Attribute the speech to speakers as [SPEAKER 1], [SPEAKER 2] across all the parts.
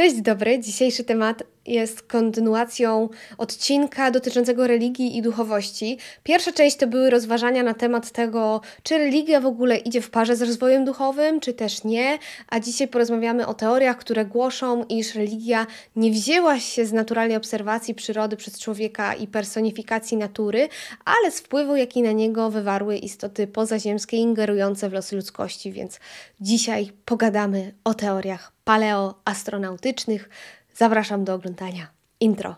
[SPEAKER 1] Cześć, dobry. Dzisiejszy temat jest kontynuacją odcinka dotyczącego religii i duchowości. Pierwsza część to były rozważania na temat tego, czy religia w ogóle idzie w parze z rozwojem duchowym, czy też nie, a dzisiaj porozmawiamy o teoriach, które głoszą, iż religia nie wzięła się z naturalnej obserwacji przyrody przez człowieka i personifikacji natury, ale z wpływu, jaki na niego wywarły istoty pozaziemskie ingerujące w losy ludzkości, więc dzisiaj pogadamy o teoriach paleoastronautycznych. Zapraszam do oglądania. Intro.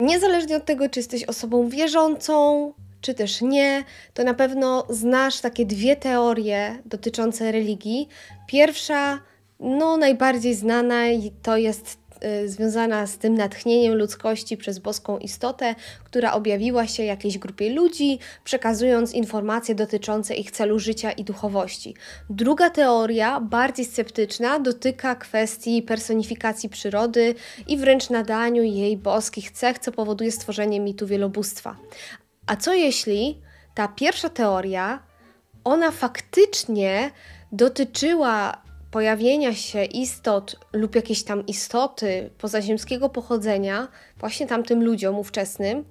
[SPEAKER 1] Niezależnie od tego, czy jesteś osobą wierzącą, czy też nie, to na pewno znasz takie dwie teorie dotyczące religii. Pierwsza, no najbardziej znana, to jest Y, związana z tym natchnieniem ludzkości przez boską istotę, która objawiła się jakiejś grupie ludzi, przekazując informacje dotyczące ich celu życia i duchowości. Druga teoria, bardziej sceptyczna, dotyka kwestii personifikacji przyrody i wręcz nadaniu jej boskich cech, co powoduje stworzenie mitu wielobóstwa. A co jeśli ta pierwsza teoria, ona faktycznie dotyczyła pojawienia się istot lub jakiejś tam istoty pozaziemskiego pochodzenia właśnie tamtym ludziom ówczesnym,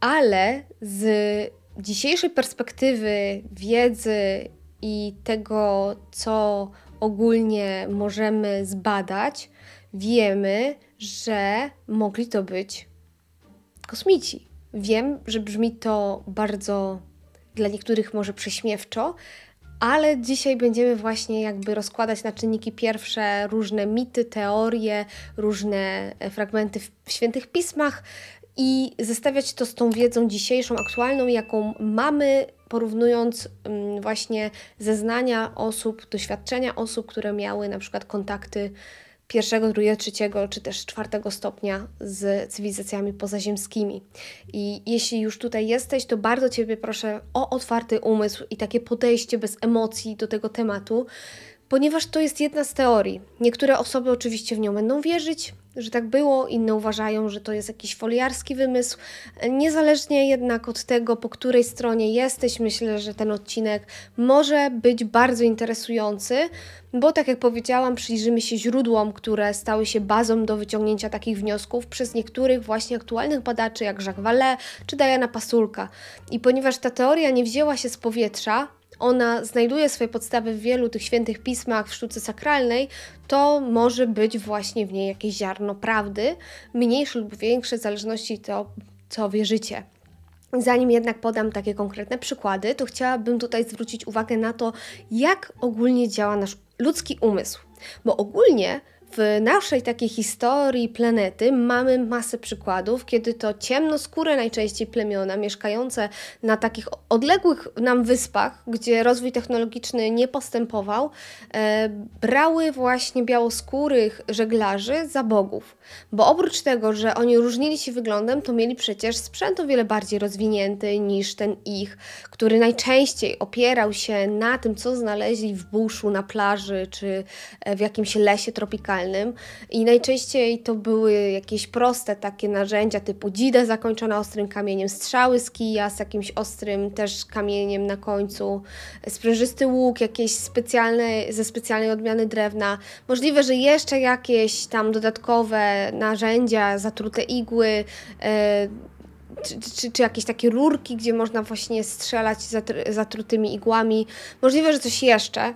[SPEAKER 1] ale z dzisiejszej perspektywy wiedzy i tego, co ogólnie możemy zbadać, wiemy, że mogli to być kosmici. Wiem, że brzmi to bardzo dla niektórych może prześmiewczo, ale dzisiaj będziemy właśnie jakby rozkładać na czynniki pierwsze różne mity, teorie, różne e, fragmenty w świętych pismach i zestawiać to z tą wiedzą dzisiejszą, aktualną, jaką mamy, porównując mm, właśnie zeznania osób, doświadczenia osób, które miały na przykład kontakty pierwszego, drugiego, trzeciego czy też czwartego stopnia z cywilizacjami pozaziemskimi. I jeśli już tutaj jesteś, to bardzo Ciebie proszę o otwarty umysł i takie podejście bez emocji do tego tematu, ponieważ to jest jedna z teorii. Niektóre osoby oczywiście w nią będą wierzyć, że tak było, inne uważają, że to jest jakiś foliarski wymysł. Niezależnie jednak od tego, po której stronie jesteś, myślę, że ten odcinek może być bardzo interesujący, bo tak jak powiedziałam, przyjrzymy się źródłom, które stały się bazą do wyciągnięcia takich wniosków przez niektórych właśnie aktualnych badaczy, jak Jacques Vallée czy Diana Pasulka. I ponieważ ta teoria nie wzięła się z powietrza, ona znajduje swoje podstawy w wielu tych świętych pismach, w sztuce sakralnej, to może być właśnie w niej jakieś ziarno prawdy, mniejsze lub większe, w zależności to, co wierzycie. Zanim jednak podam takie konkretne przykłady, to chciałabym tutaj zwrócić uwagę na to, jak ogólnie działa nasz ludzki umysł. Bo ogólnie w naszej takiej historii planety mamy masę przykładów, kiedy to ciemnoskóre najczęściej plemiona mieszkające na takich odległych nam wyspach, gdzie rozwój technologiczny nie postępował, e, brały właśnie białoskórych żeglarzy za bogów. Bo oprócz tego, że oni różnili się wyglądem, to mieli przecież sprzęt o wiele bardziej rozwinięty niż ten ich, który najczęściej opierał się na tym, co znaleźli w buszu, na plaży czy e, w jakimś lesie tropikalnym manualnym i najczęściej to były jakieś proste takie narzędzia typu dzida zakończona ostrym kamieniem, strzały z kija z jakimś ostrym też kamieniem na końcu, sprężysty łuk, jakieś specjalne, ze specjalnej odmiany drewna. Możliwe, że jeszcze jakieś tam dodatkowe narzędzia, zatrute igły, yy, czy, czy, czy, jakieś takie rurki, gdzie można właśnie strzelać zatrutymi igłami. Możliwe, że coś jeszcze,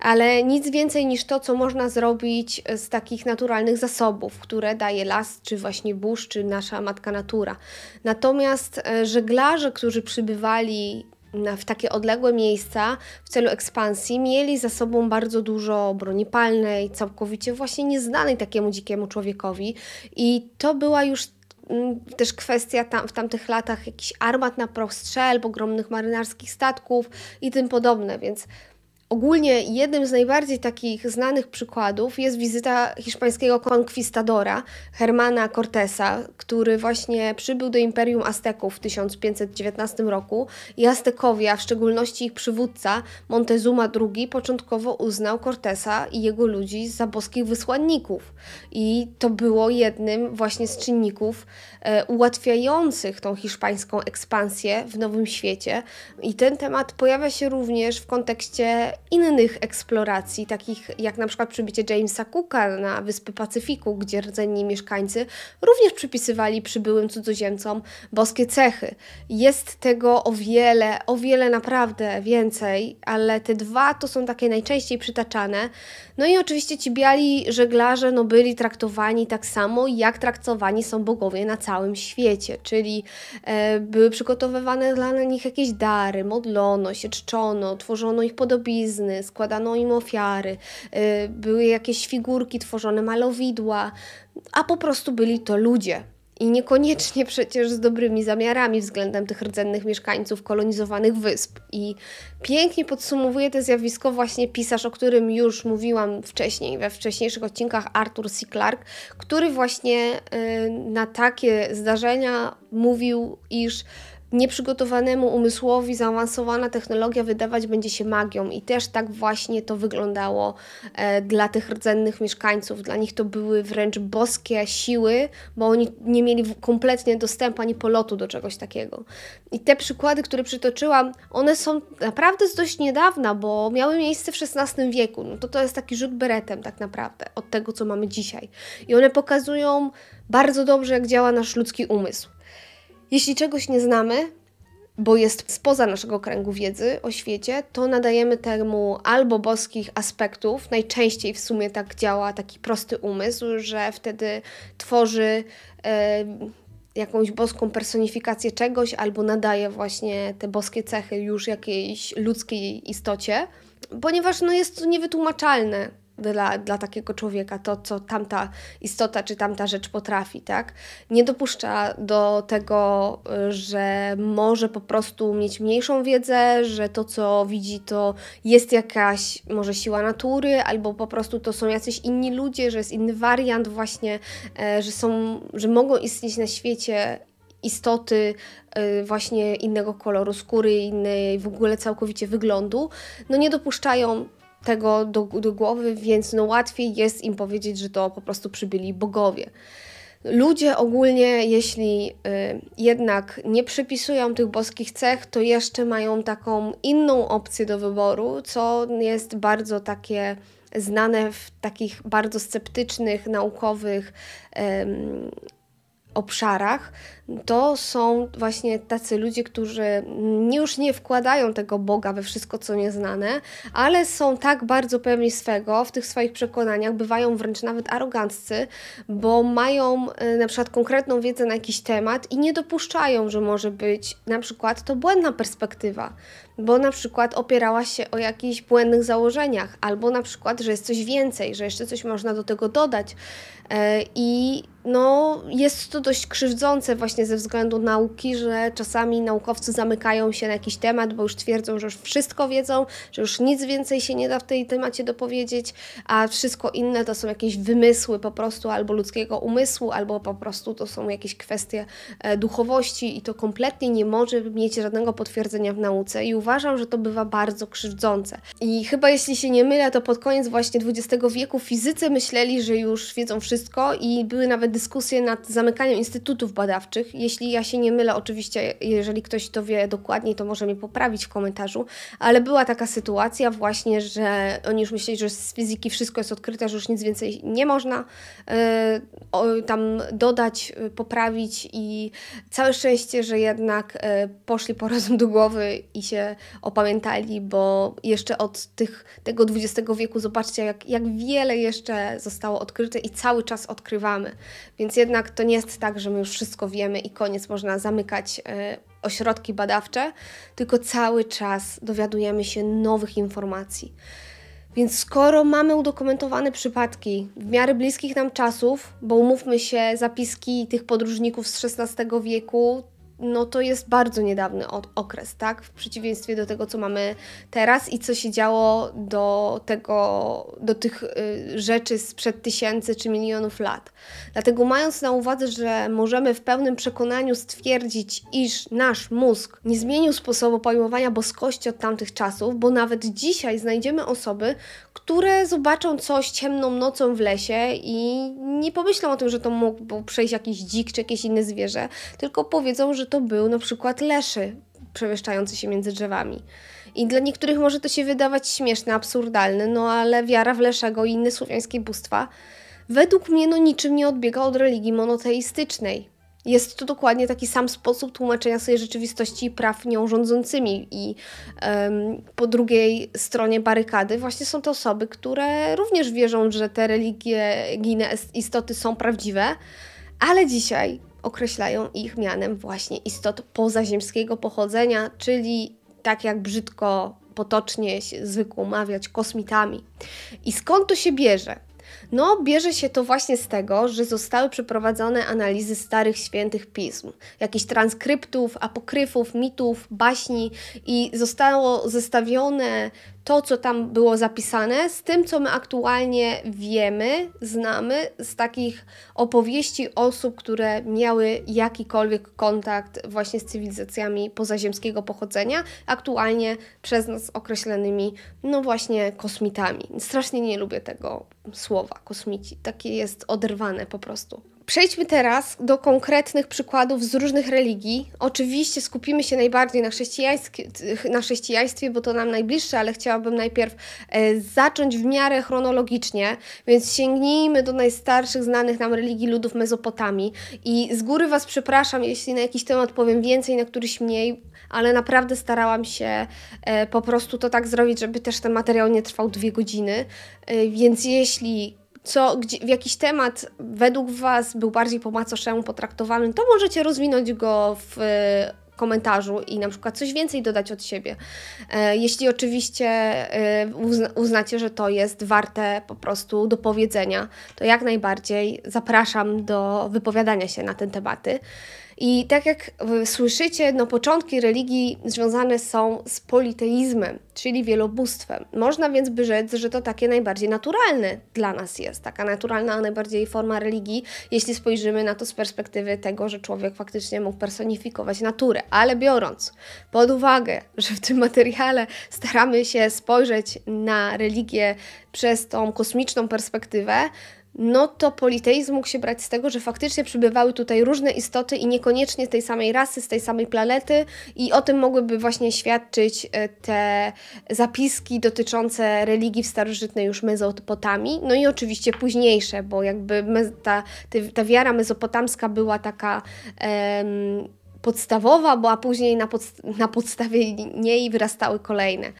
[SPEAKER 1] ale nic więcej niż to, co można zrobić z takich naturalnych zasobów, które daje las, czy właśnie burz, czy nasza matka natura. Natomiast e, żeglarze, którzy przybywali w takie odległe miejsca w celu ekspansji mieli za sobą bardzo dużo broni palnej, całkowicie właśnie nieznanej takiemu dzikiemu człowiekowi. I to była już mm, też kwestia tam, w tamtych latach jakichś armat na prostrzelb, ogromnych marynarskich statków i tym podobne, więc Ogólnie jednym z najbardziej takich znanych przykładów jest wizyta hiszpańskiego konkwistadora Hermana Cortesa, który właśnie przybył do Imperium Azteków w 1519 roku i Aztekowie, a w szczególności ich przywódca Montezuma II, początkowo uznał Cortesa i jego ludzi za boskich wysłanników. I to było jednym właśnie z czynników e, ułatwiających tą hiszpańską ekspansję w Nowym Świecie. I ten temat pojawia się również w kontekście innych eksploracji, takich jak na przykład przybycie Jamesa Cooka na wyspy Pacyfiku, gdzie rdzenni mieszkańcy również przypisywali przybyłym cudzoziemcom boskie cechy. Jest tego o wiele, o wiele naprawdę więcej, ale te dwa to są takie najczęściej przytaczane. No i oczywiście ci biali żeglarze no, byli traktowani tak samo, jak traktowani są bogowie na całym świecie, czyli e, były przygotowywane dla nich jakieś dary, modlono się, czczono, tworzono ich podobizny, trucizny, składano im ofiary, y, były jakieś figurki tworzone, malowidła, a po prostu byli to ludzie. I niekoniecznie przecież z dobrymi zamiarami względem tych rdzennych mieszkańców kolonizowanych wysp. I pięknie podsumowuje to zjawisko właśnie pisarz, o którym już mówiłam wcześniej, we wcześniejszych odcinkach, Arthur C. Clarke, który właśnie y, na takie zdarzenia mówił, iż nieprzygotowanemu umysłowi zaawansowana technologia wydawać będzie się magią i też tak właśnie to wyglądało e, dla tych rdzennych mieszkańców. Dla nich to były wręcz boskie siły, bo oni nie mieli kompletnie dostępu ani polotu do czegoś takiego. I te przykłady, które przytoczyłam, one są naprawdę z dość niedawna, bo miały miejsce w XVI wieku. No to to jest taki rzut beretem tak naprawdę od tego, co mamy dzisiaj. I one pokazują bardzo dobrze, jak działa nasz ludzki umysł. Jeśli czegoś nie znamy, bo jest spoza naszego kręgu wiedzy o świecie, to nadajemy temu albo boskich aspektów. Najczęściej w sumie tak działa taki prosty umysł, że wtedy tworzy jakąś boską personifikację czegoś albo nadaje właśnie te boskie cechy już jakiejś ludzkiej istocie, ponieważ no, jest to niewytłumaczalne dla, dla takiego człowieka, to co tamta istota czy tamta rzecz potrafi, tak? Nie dopuszcza do tego, że może po prostu mieć mniejszą wiedzę, że to co widzi to jest jakaś może siła natury, albo po prostu to są jacyś inni ludzie, że jest inny wariant właśnie, e, że są, że mogą istnieć na świecie istoty e, właśnie innego koloru skóry, innej w ogóle całkowicie wyglądu, no nie dopuszczają tego do, do głowy, więc no łatwiej jest im powiedzieć, że to po prostu przybyli bogowie. Ludzie ogólnie, jeśli y, jednak nie przypisują tych boskich cech, to jeszcze mają taką inną opcję do wyboru, co jest bardzo takie znane w takich bardzo sceptycznych, naukowych, y, obszarach, to są właśnie tacy ludzie, którzy już nie wkładają tego Boga we wszystko, co nieznane, ale są tak bardzo pewni swego w tych swoich przekonaniach, bywają wręcz nawet aroganccy, bo mają y, na przykład konkretną wiedzę na jakiś temat i nie dopuszczają, że może być na przykład to błędna perspektywa, bo na przykład opierała się o jakichś błędnych założeniach, albo na przykład, że jest coś więcej, że jeszcze coś można do tego dodać. E, I no, jest to dość krzywdzące właśnie ze względu nauki, że czasami naukowcy zamykają się na jakiś temat, bo już twierdzą, że już wszystko wiedzą, że już nic więcej się nie da w tej temacie dopowiedzieć, a wszystko inne to są jakieś wymysły po prostu albo ludzkiego umysłu, albo po prostu to są jakieś kwestie e, duchowości i to kompletnie nie może mieć żadnego potwierdzenia w nauce i uważam, że to bywa bardzo krzywdzące. I chyba jeśli się nie mylę, to pod koniec właśnie XX wieku fizycy myśleli, że już wiedzą wszystko i były nawet dyskusję nad zamykaniem instytutów badawczych. Jeśli ja się nie mylę, oczywiście, jeżeli ktoś to wie dokładniej, to może mnie poprawić w komentarzu, ale była taka sytuacja właśnie, że oni już myśleli, że z fizyki wszystko jest odkryte, że już nic więcej nie można y, tam dodać, e, poprawić i całe szczęście, że jednak y, poszli po rozum do głowy i się opamiętali, bo jeszcze od tych, tego XX wieku zobaczcie, jak, jak wiele jeszcze zostało odkryte i cały czas odkrywamy. Więc jednak to nie jest tak, że my już wszystko wiemy i koniec można zamykać e, ośrodki badawcze, tylko cały czas dowiadujemy się nowych informacji. Więc skoro mamy udokumentowane przypadki w miarę bliskich nam czasów, bo umówmy się, zapiski tych podróżników z XVI wieku no to jest bardzo niedawny okres, tak? W przeciwieństwie do tego, co mamy teraz i co się działo do tego, do tych y, rzeczy sprzed tysięcy czy milionów lat. Dlatego mając na uwadze, że możemy w pełnym przekonaniu stwierdzić, iż nasz mózg nie zmienił sposobu pojmowania boskości od tamtych czasów, bo nawet dzisiaj znajdziemy osoby, które zobaczą coś ciemną nocą w lesie i nie pomyślą o tym, że to mógł przejść jakiś dzik czy jakieś inne zwierzę, tylko powiedzą, że to był na przykład leszy przemieszczający się między drzewami. I dla niektórych może to się wydawać śmieszne, absurdalne, no ale wiara w Leszego i inne słowiańskie bóstwa według mnie no niczym nie odbiega od religii monoteistycznej. Jest to dokładnie taki sam sposób tłumaczenia sobie rzeczywistości i praw nią rządzącymi. I um, po drugiej stronie barykady właśnie są te osoby, które również wierzą, że te religie, istoty są prawdziwe, ale dzisiaj określają ich mianem właśnie istot pozaziemskiego pochodzenia, czyli tak jak brzydko potocznie się zwykło mawiać kosmitami. I skąd to się bierze? No, bierze się to właśnie z tego, że zostały przeprowadzone analizy starych świętych pism, jakichś transkryptów, apokryfów, mitów, baśni i zostało zestawione to, co tam było zapisane, z tym, co my aktualnie wiemy, znamy z takich opowieści osób, które miały jakikolwiek kontakt właśnie z cywilizacjami pozaziemskiego pochodzenia, aktualnie przez nas określanymi, no właśnie, kosmitami. Strasznie nie lubię tego słowa kosmici. Takie jest oderwane po prostu. Przejdźmy teraz do konkretnych przykładów z różnych religii. Oczywiście skupimy się najbardziej na, na chrześcijaństwie, bo to nam najbliższe, ale chciałabym najpierw e, zacząć w miarę chronologicznie, więc sięgnijmy do najstarszych znanych nam religii ludów Mezopotamii. I z góry Was przepraszam, jeśli na jakiś temat powiem więcej, na któryś mniej, ale naprawdę starałam się e, po prostu to tak zrobić, żeby też ten materiał nie trwał dwie godziny. E, więc jeśli co, gdzie, w jakiś temat według Was był bardziej po macoszemu potraktowany, to możecie rozwinąć go w e, komentarzu i na przykład coś więcej dodać od siebie. E, jeśli oczywiście e, uzna, uznacie, że to jest warte po prostu do powiedzenia, to jak najbardziej zapraszam do wypowiadania się na te tematy. I tak jak e, słyszycie, no początki religii związane są z politeizmem, czyli wielobóstwem. Można więc by rzec, że to takie najbardziej naturalne dla nas jest, taka naturalna najbardziej forma religii, jeśli spojrzymy na to z perspektywy tego, że człowiek faktycznie mógł personifikować naturę. Ale biorąc pod uwagę, że w tym materiale staramy się spojrzeć na religię przez tą kosmiczną perspektywę, no to politeizm mógł się brać z tego, że faktycznie przybywały tutaj różne istoty i niekoniecznie z tej samej rasy, z tej samej planety, i o tym mogłyby właśnie świadczyć e, te zapiski dotyczące religii w starożytnej już Mezopotamii, no i oczywiście późniejsze, bo jakby ta, ta wiara mezopotamska była taka. Em, podstawowa, bo a później na, podst na podstawie niej wyrastały kolejne.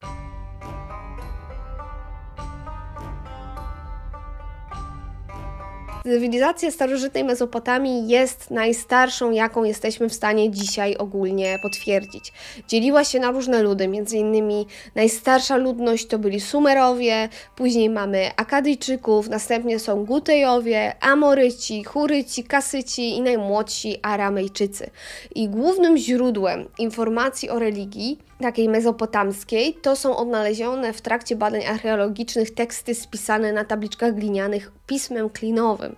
[SPEAKER 1] Cywilizacja starożytnej Mezopotamii jest najstarszą, jaką jesteśmy w stanie dzisiaj ogólnie potwierdzić. Dzieliła się na różne ludy, między innymi najstarsza ludność to byli Sumerowie, później mamy Akadyjczyków, następnie są Gutejowie, Amoryci, Huryci, Kasyci i najmłodsi Aramejczycy. I głównym źródłem informacji o religii takiej mezopotamskiej, to są odnalezione w trakcie badań archeologicznych teksty spisane na tabliczkach glinianych pismem klinowym.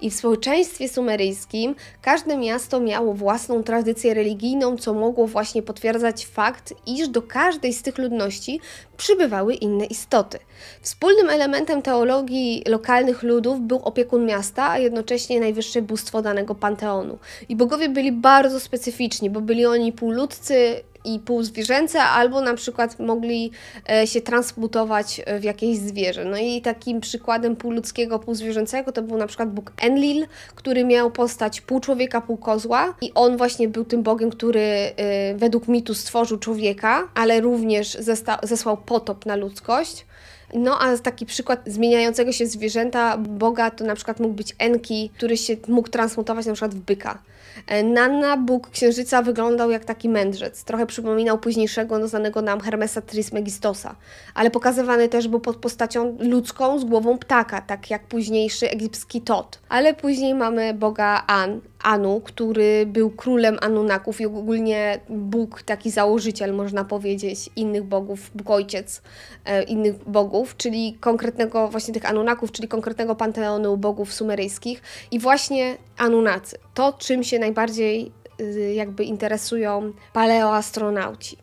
[SPEAKER 1] I w społeczeństwie sumeryjskim każde miasto miało własną tradycję religijną, co mogło właśnie potwierdzać fakt, iż do każdej z tych ludności przybywały inne istoty. Wspólnym elementem teologii lokalnych ludów był opiekun miasta, a jednocześnie najwyższe bóstwo danego panteonu. I bogowie byli bardzo specyficzni, bo byli oni półludcy, i pół zwierzęce albo na przykład mogli e, się transmutować e, w jakieś zwierzę. No i takim przykładem półludzkiego, półzwierzęcego to był na przykład bóg Enlil, który miał postać pół człowieka, pół kozła i on właśnie był tym bogiem, który e, według mitu stworzył człowieka, ale również zesłał potop na ludzkość. No a taki przykład zmieniającego się zwierzęta boga to na przykład mógł być Enki, który się mógł transmutować na przykład w byka. E, Nanna, Bóg Księżyca, wyglądał jak taki mędrzec. Trochę przypominał późniejszego, no, znanego nam Hermesa Trismegistosa, ale pokazywany też był pod postacią ludzką z głową ptaka, tak jak późniejszy egipski Tot. Ale później mamy boga An, Anu, który był królem Anunaków i ogólnie Bóg, taki założyciel, można powiedzieć, innych bogów, Bóg ojciec e, innych bogów, czyli konkretnego właśnie tych Anunaków, czyli konkretnego panteonu bogów sumeryjskich. I właśnie Anunacy. To, czym się najbardziej y, jakby interesują paleoastronauci.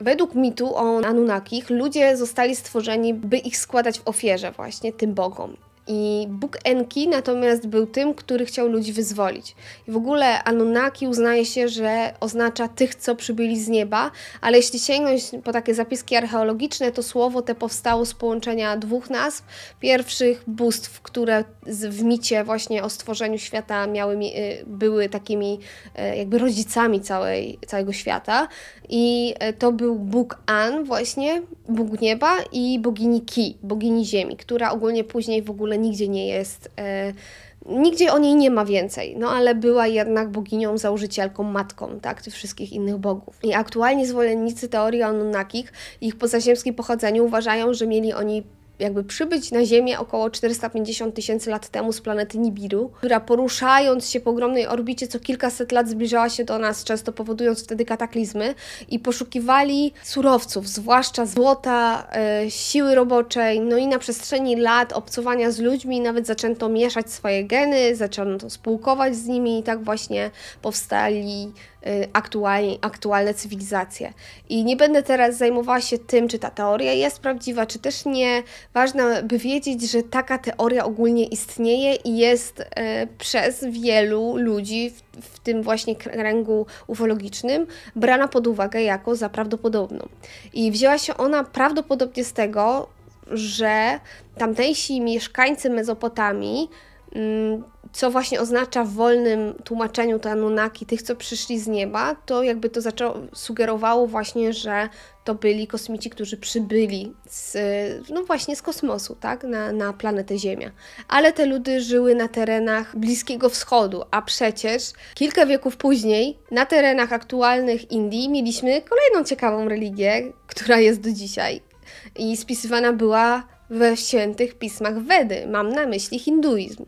[SPEAKER 1] Według mitu o Anunnakich ludzie zostali stworzeni, by ich składać w ofierze właśnie tym bogom. I Bóg Enki natomiast był tym, który chciał ludzi wyzwolić. I w ogóle Anunnaki uznaje się, że oznacza tych, co przybyli z nieba, ale jeśli sięgnąć po takie zapiski archeologiczne, to słowo te powstało z połączenia dwóch nazw. Pierwszych bóstw, które w micie właśnie o stworzeniu świata miały, y, były takimi y, jakby rodzicami całej, całego świata. I y, to był Bóg An właśnie, Bóg Nieba i bogini Ki, bogini Ziemi, która ogólnie później w ogóle ona nigdzie nie jest, e, nigdzie o niej nie ma więcej, no ale była jednak boginią, założycielką, matką, tak, tych wszystkich innych bogów. I aktualnie zwolennicy teorii Anunnakich, ich pozaziemskim pochodzeniu uważają, że mieli oni jakby przybyć na Ziemię około 450 tysięcy lat temu z planety Nibiru, która poruszając się po ogromnej orbicie co kilkaset lat zbliżała się do nas, często powodując wtedy kataklizmy i poszukiwali surowców, zwłaszcza złota, e, siły roboczej, no i na przestrzeni lat obcowania z ludźmi nawet zaczęto mieszać swoje geny, zaczęto spółkować z nimi i tak właśnie powstali Y, aktualni, aktualne cywilizacje. I nie będę teraz zajmowała się tym, czy ta teoria jest prawdziwa, czy też nie. Ważne, by wiedzieć, że taka teoria ogólnie istnieje i jest y, przez wielu ludzi w, w tym właśnie kręgu ufologicznym brana pod uwagę jako za prawdopodobną. I wzięła się ona prawdopodobnie z tego, że tamtejsi mieszkańcy Mezopotamii mm, co właśnie oznacza w wolnym tłumaczeniu te Anunnaki, tych, co przyszli z nieba, to jakby to zaczęło, sugerowało właśnie, że to byli kosmici, którzy przybyli z, no właśnie z kosmosu, tak, na, na planetę Ziemia. Ale te ludy żyły na terenach Bliskiego Wschodu, a przecież kilka wieków później na terenach aktualnych Indii mieliśmy kolejną ciekawą religię, która jest do dzisiaj i spisywana była we świętych pismach Wedy, mam na myśli hinduizm.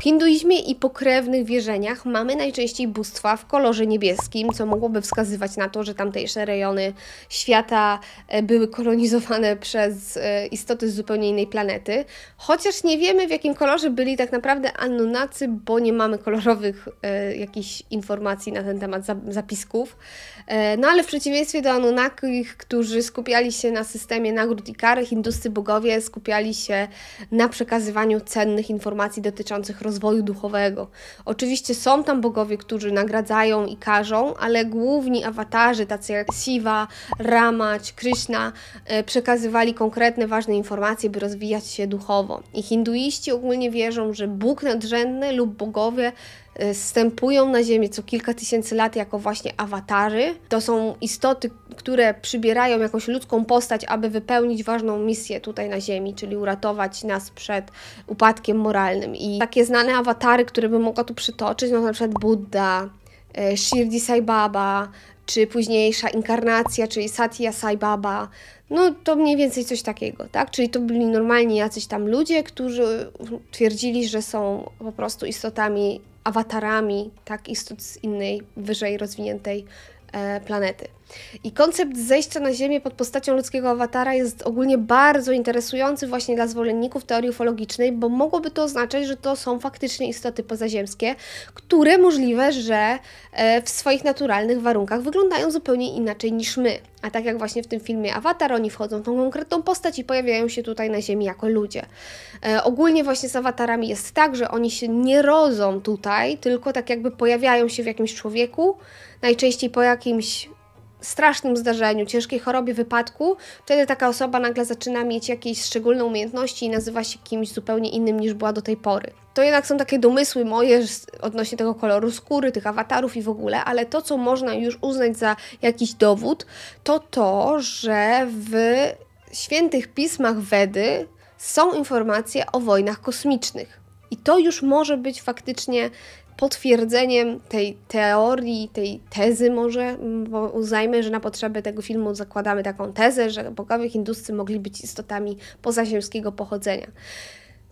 [SPEAKER 1] W hinduizmie i pokrewnych wierzeniach mamy najczęściej bóstwa w kolorze niebieskim, co mogłoby wskazywać na to, że tamtejsze rejony świata e, były kolonizowane przez e, istoty z zupełnie innej planety. Chociaż nie wiemy, w jakim kolorze byli tak naprawdę Anunnacy, bo nie mamy kolorowych e, jakichś informacji na ten temat, zapisków. E, no ale w przeciwieństwie do Annunakich, którzy skupiali się na systemie nagród i kary, hinduscy bogowie skupiali się na przekazywaniu cennych informacji dotyczących rozwoju rozwoju duchowego. Oczywiście są tam bogowie, którzy nagradzają i karzą, ale główni awatarzy, tacy jak Siva, Ramać, Krishna, e, przekazywali konkretne, ważne informacje, by rozwijać się duchowo. I hinduiści ogólnie wierzą, że Bóg nadrzędny lub bogowie Y, stępują na Ziemię co kilka tysięcy lat jako właśnie awatary. To są istoty, które przybierają jakąś ludzką postać, aby wypełnić ważną misję tutaj na Ziemi, czyli uratować nas przed upadkiem moralnym. I takie znane awatary, które bym mogła tu przytoczyć, no na przykład Buddha, y, Shirdi Sai Baba, czy późniejsza inkarnacja, czyli Satya Sai Baba. No to mniej więcej coś takiego, tak? Czyli to byli normalni jacyś tam ludzie, którzy twierdzili, że są po prostu istotami awatarami tak, istot z innej, wyżej rozwiniętej e, planety. I koncept zejścia na Ziemię pod postacią ludzkiego awatara jest ogólnie bardzo interesujący właśnie dla zwolenników teorii ufologicznej, bo mogłoby to oznaczać, że to są faktycznie istoty pozaziemskie, które możliwe, że e, w swoich naturalnych warunkach wyglądają zupełnie inaczej niż my. A tak jak właśnie w tym filmie Awatar, oni wchodzą w tą konkretną postać i pojawiają się tutaj na Ziemi jako ludzie. E, ogólnie właśnie z awatarami jest tak, że oni się nie rodzą tutaj, tylko tak jakby pojawiają się w jakimś człowieku, najczęściej po jakimś strasznym zdarzeniu, ciężkiej chorobie, wypadku, wtedy taka osoba nagle zaczyna mieć jakieś szczególne umiejętności i nazywa się kimś zupełnie innym niż była do tej pory. To jednak są takie domysły moje odnośnie tego koloru skóry, tych awatarów i w ogóle, ale to, co można już uznać za jakiś dowód, to to, że w świętych pismach Wedy są informacje o wojnach kosmicznych. I to już może być faktycznie potwierdzeniem tej teorii, tej tezy może, bo uznajmy, że na potrzeby tego filmu zakładamy taką tezę, że bogowie hinduscy mogli być istotami pozaziemskiego pochodzenia.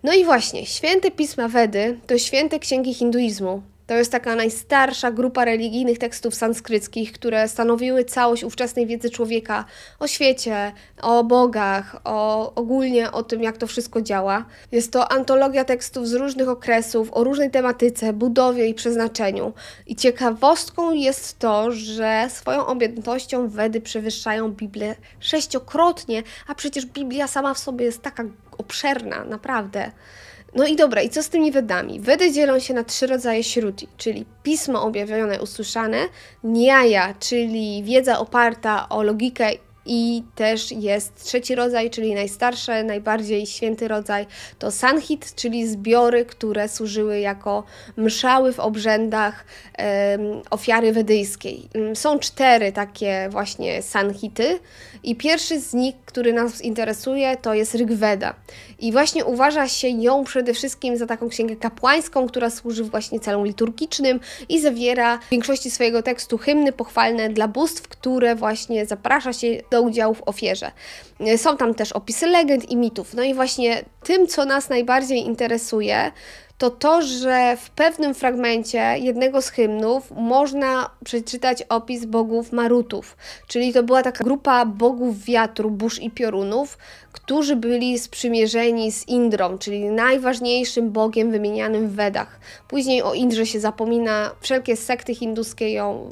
[SPEAKER 1] No i właśnie, święte pisma Wedy to święte księgi hinduizmu, to jest taka najstarsza grupa religijnych tekstów sanskryckich, które stanowiły całość ówczesnej wiedzy człowieka o świecie, o bogach, o ogólnie o tym, jak to wszystko działa. Jest to antologia tekstów z różnych okresów, o różnej tematyce, budowie i przeznaczeniu. I ciekawostką jest to, że swoją objętością Wedy przewyższają Biblię sześciokrotnie, a przecież Biblia sama w sobie jest taka obszerna, naprawdę. No i dobra, i co z tymi wedami? Wedy dzielą się na trzy rodzaje śruti, czyli pismo objawione, usłyszane, niaja, czyli wiedza oparta o logikę i też jest trzeci rodzaj, czyli najstarszy, najbardziej święty rodzaj, to sanhit, czyli zbiory, które służyły jako mszały w obrzędach ofiary wedyjskiej. Mm, są cztery takie właśnie sanhity i pierwszy z nich, który nas interesuje, to jest Rigveda. I właśnie uważa się ją przede wszystkim za taką księgę kapłańską, która służy właśnie celom liturgicznym i zawiera w większości swojego tekstu hymny pochwalne dla bóstw, które właśnie zaprasza się do do udziału w ofierze. E, są tam też opisy legend i mitów. No i właśnie tym, co nas najbardziej interesuje, to to, że w pewnym fragmencie jednego z hymnów można przeczytać opis bogów Marutów, czyli to była taka grupa bogów wiatru, burz i piorunów, którzy byli sprzymierzeni z Indrą, czyli najważniejszym bogiem wymienianym w Wedach. Później o Indrze się zapomina, wszelkie sekty hinduskie ją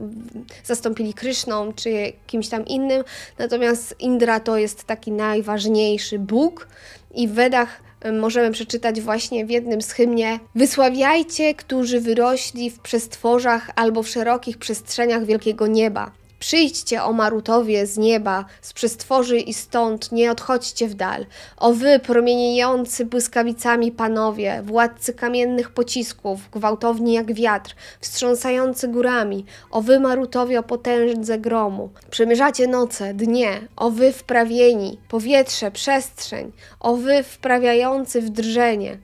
[SPEAKER 1] zastąpili Kryszną czy kimś tam innym, natomiast Indra to jest taki najważniejszy bóg i w Wedach Y, możemy przeczytać właśnie w jednym z hymnie: Wysławiajcie, którzy wyrośli w przestworzach albo w szerokich przestrzeniach wielkiego nieba. Przyjdźcie, o marutowie, z nieba, z przestworzy i stąd, nie odchodźcie w dal. O wy, promieniejący błyskawicami panowie, władcy kamiennych pocisków, gwałtowni jak wiatr, wstrząsający górami, o wy, marutowie, o potędze gromu. Przemierzacie noce, dnie, o wy, wprawieni, powietrze, przestrzeń, o wy, wprawiający w drżenie.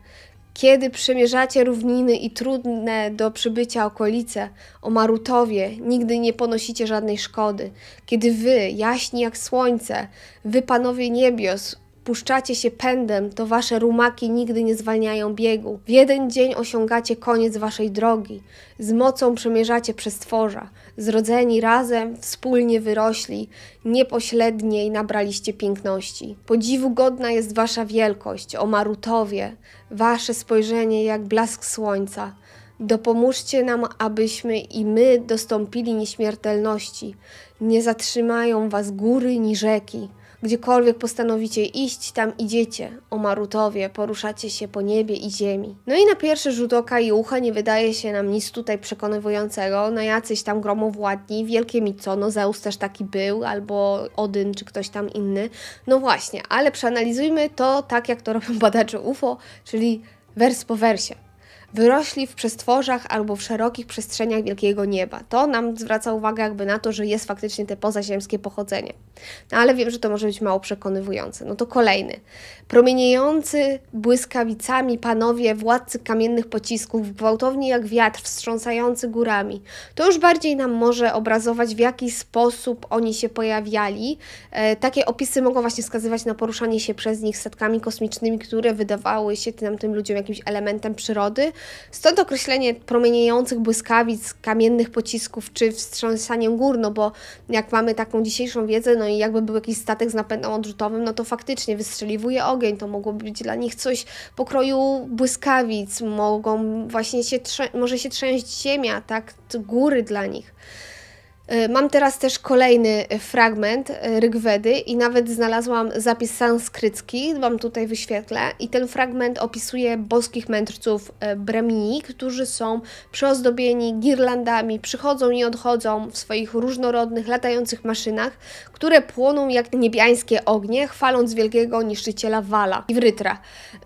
[SPEAKER 1] Kiedy przemierzacie równiny i trudne do przybycia okolice, o Marutowie nigdy nie ponosicie żadnej szkody. Kiedy wy, jaśni jak słońce, wy panowie niebios, puszczacie się pędem, to wasze rumaki nigdy nie zwalniają biegu. W jeden dzień osiągacie koniec waszej drogi. Z mocą przemierzacie przestworza. Zrodzeni razem, wspólnie wyrośli, niepośledniej nabraliście piękności. Podziwu godna jest wasza wielkość, o marutowie, wasze spojrzenie jak blask słońca. Dopomóżcie nam, abyśmy i my dostąpili nieśmiertelności. Nie zatrzymają was góry ni rzeki. Gdziekolwiek postanowicie iść, tam idziecie. O Marutowie poruszacie się po niebie i ziemi. No i na pierwszy rzut oka i ucha nie wydaje się nam nic tutaj przekonywującego. No jacyś tam gromowładni, wielkie No Zeus też taki był, albo Odyn, czy ktoś tam inny. No właśnie, ale przeanalizujmy to tak, jak to robią badacze UFO, czyli wers po wersie wyrośli w przestworzach albo w szerokich przestrzeniach wielkiego nieba. To nam zwraca uwagę jakby na to, że jest faktycznie te pozaziemskie pochodzenie. No ale wiem, że to może być mało przekonywujące. No to kolejny. Promieniejący błyskawicami panowie, władcy kamiennych pocisków, gwałtowni jak wiatr, wstrząsający górami. To już bardziej nam może obrazować, w jaki sposób oni się pojawiali. E, takie opisy mogą właśnie wskazywać na poruszanie się przez nich statkami kosmicznymi, które wydawały się tym ludziom jakimś elementem przyrody. Stąd określenie promieniejących błyskawic, kamiennych pocisków czy wstrząsaniem gór, no bo jak mamy taką dzisiejszą wiedzę, no i jakby był jakiś statek z napędem odrzutowym, no to faktycznie wystrzeliwuje ogień, to mogło być dla nich coś pokroju błyskawic, mogą właśnie się, może się trzęść ziemia, tak, góry dla nich. Y, mam teraz też kolejny y, fragment y, Rygwedy i nawet znalazłam zapis sanskrycki, wam tutaj wyświetlę. I ten fragment opisuje boskich mędrców Brahmini, którzy są przyozdobieni girlandami, przychodzą i odchodzą w swoich różnorodnych, latających maszynach, które płoną jak niebiańskie ognie, chwaląc wielkiego niszczyciela Wala i Wrytra,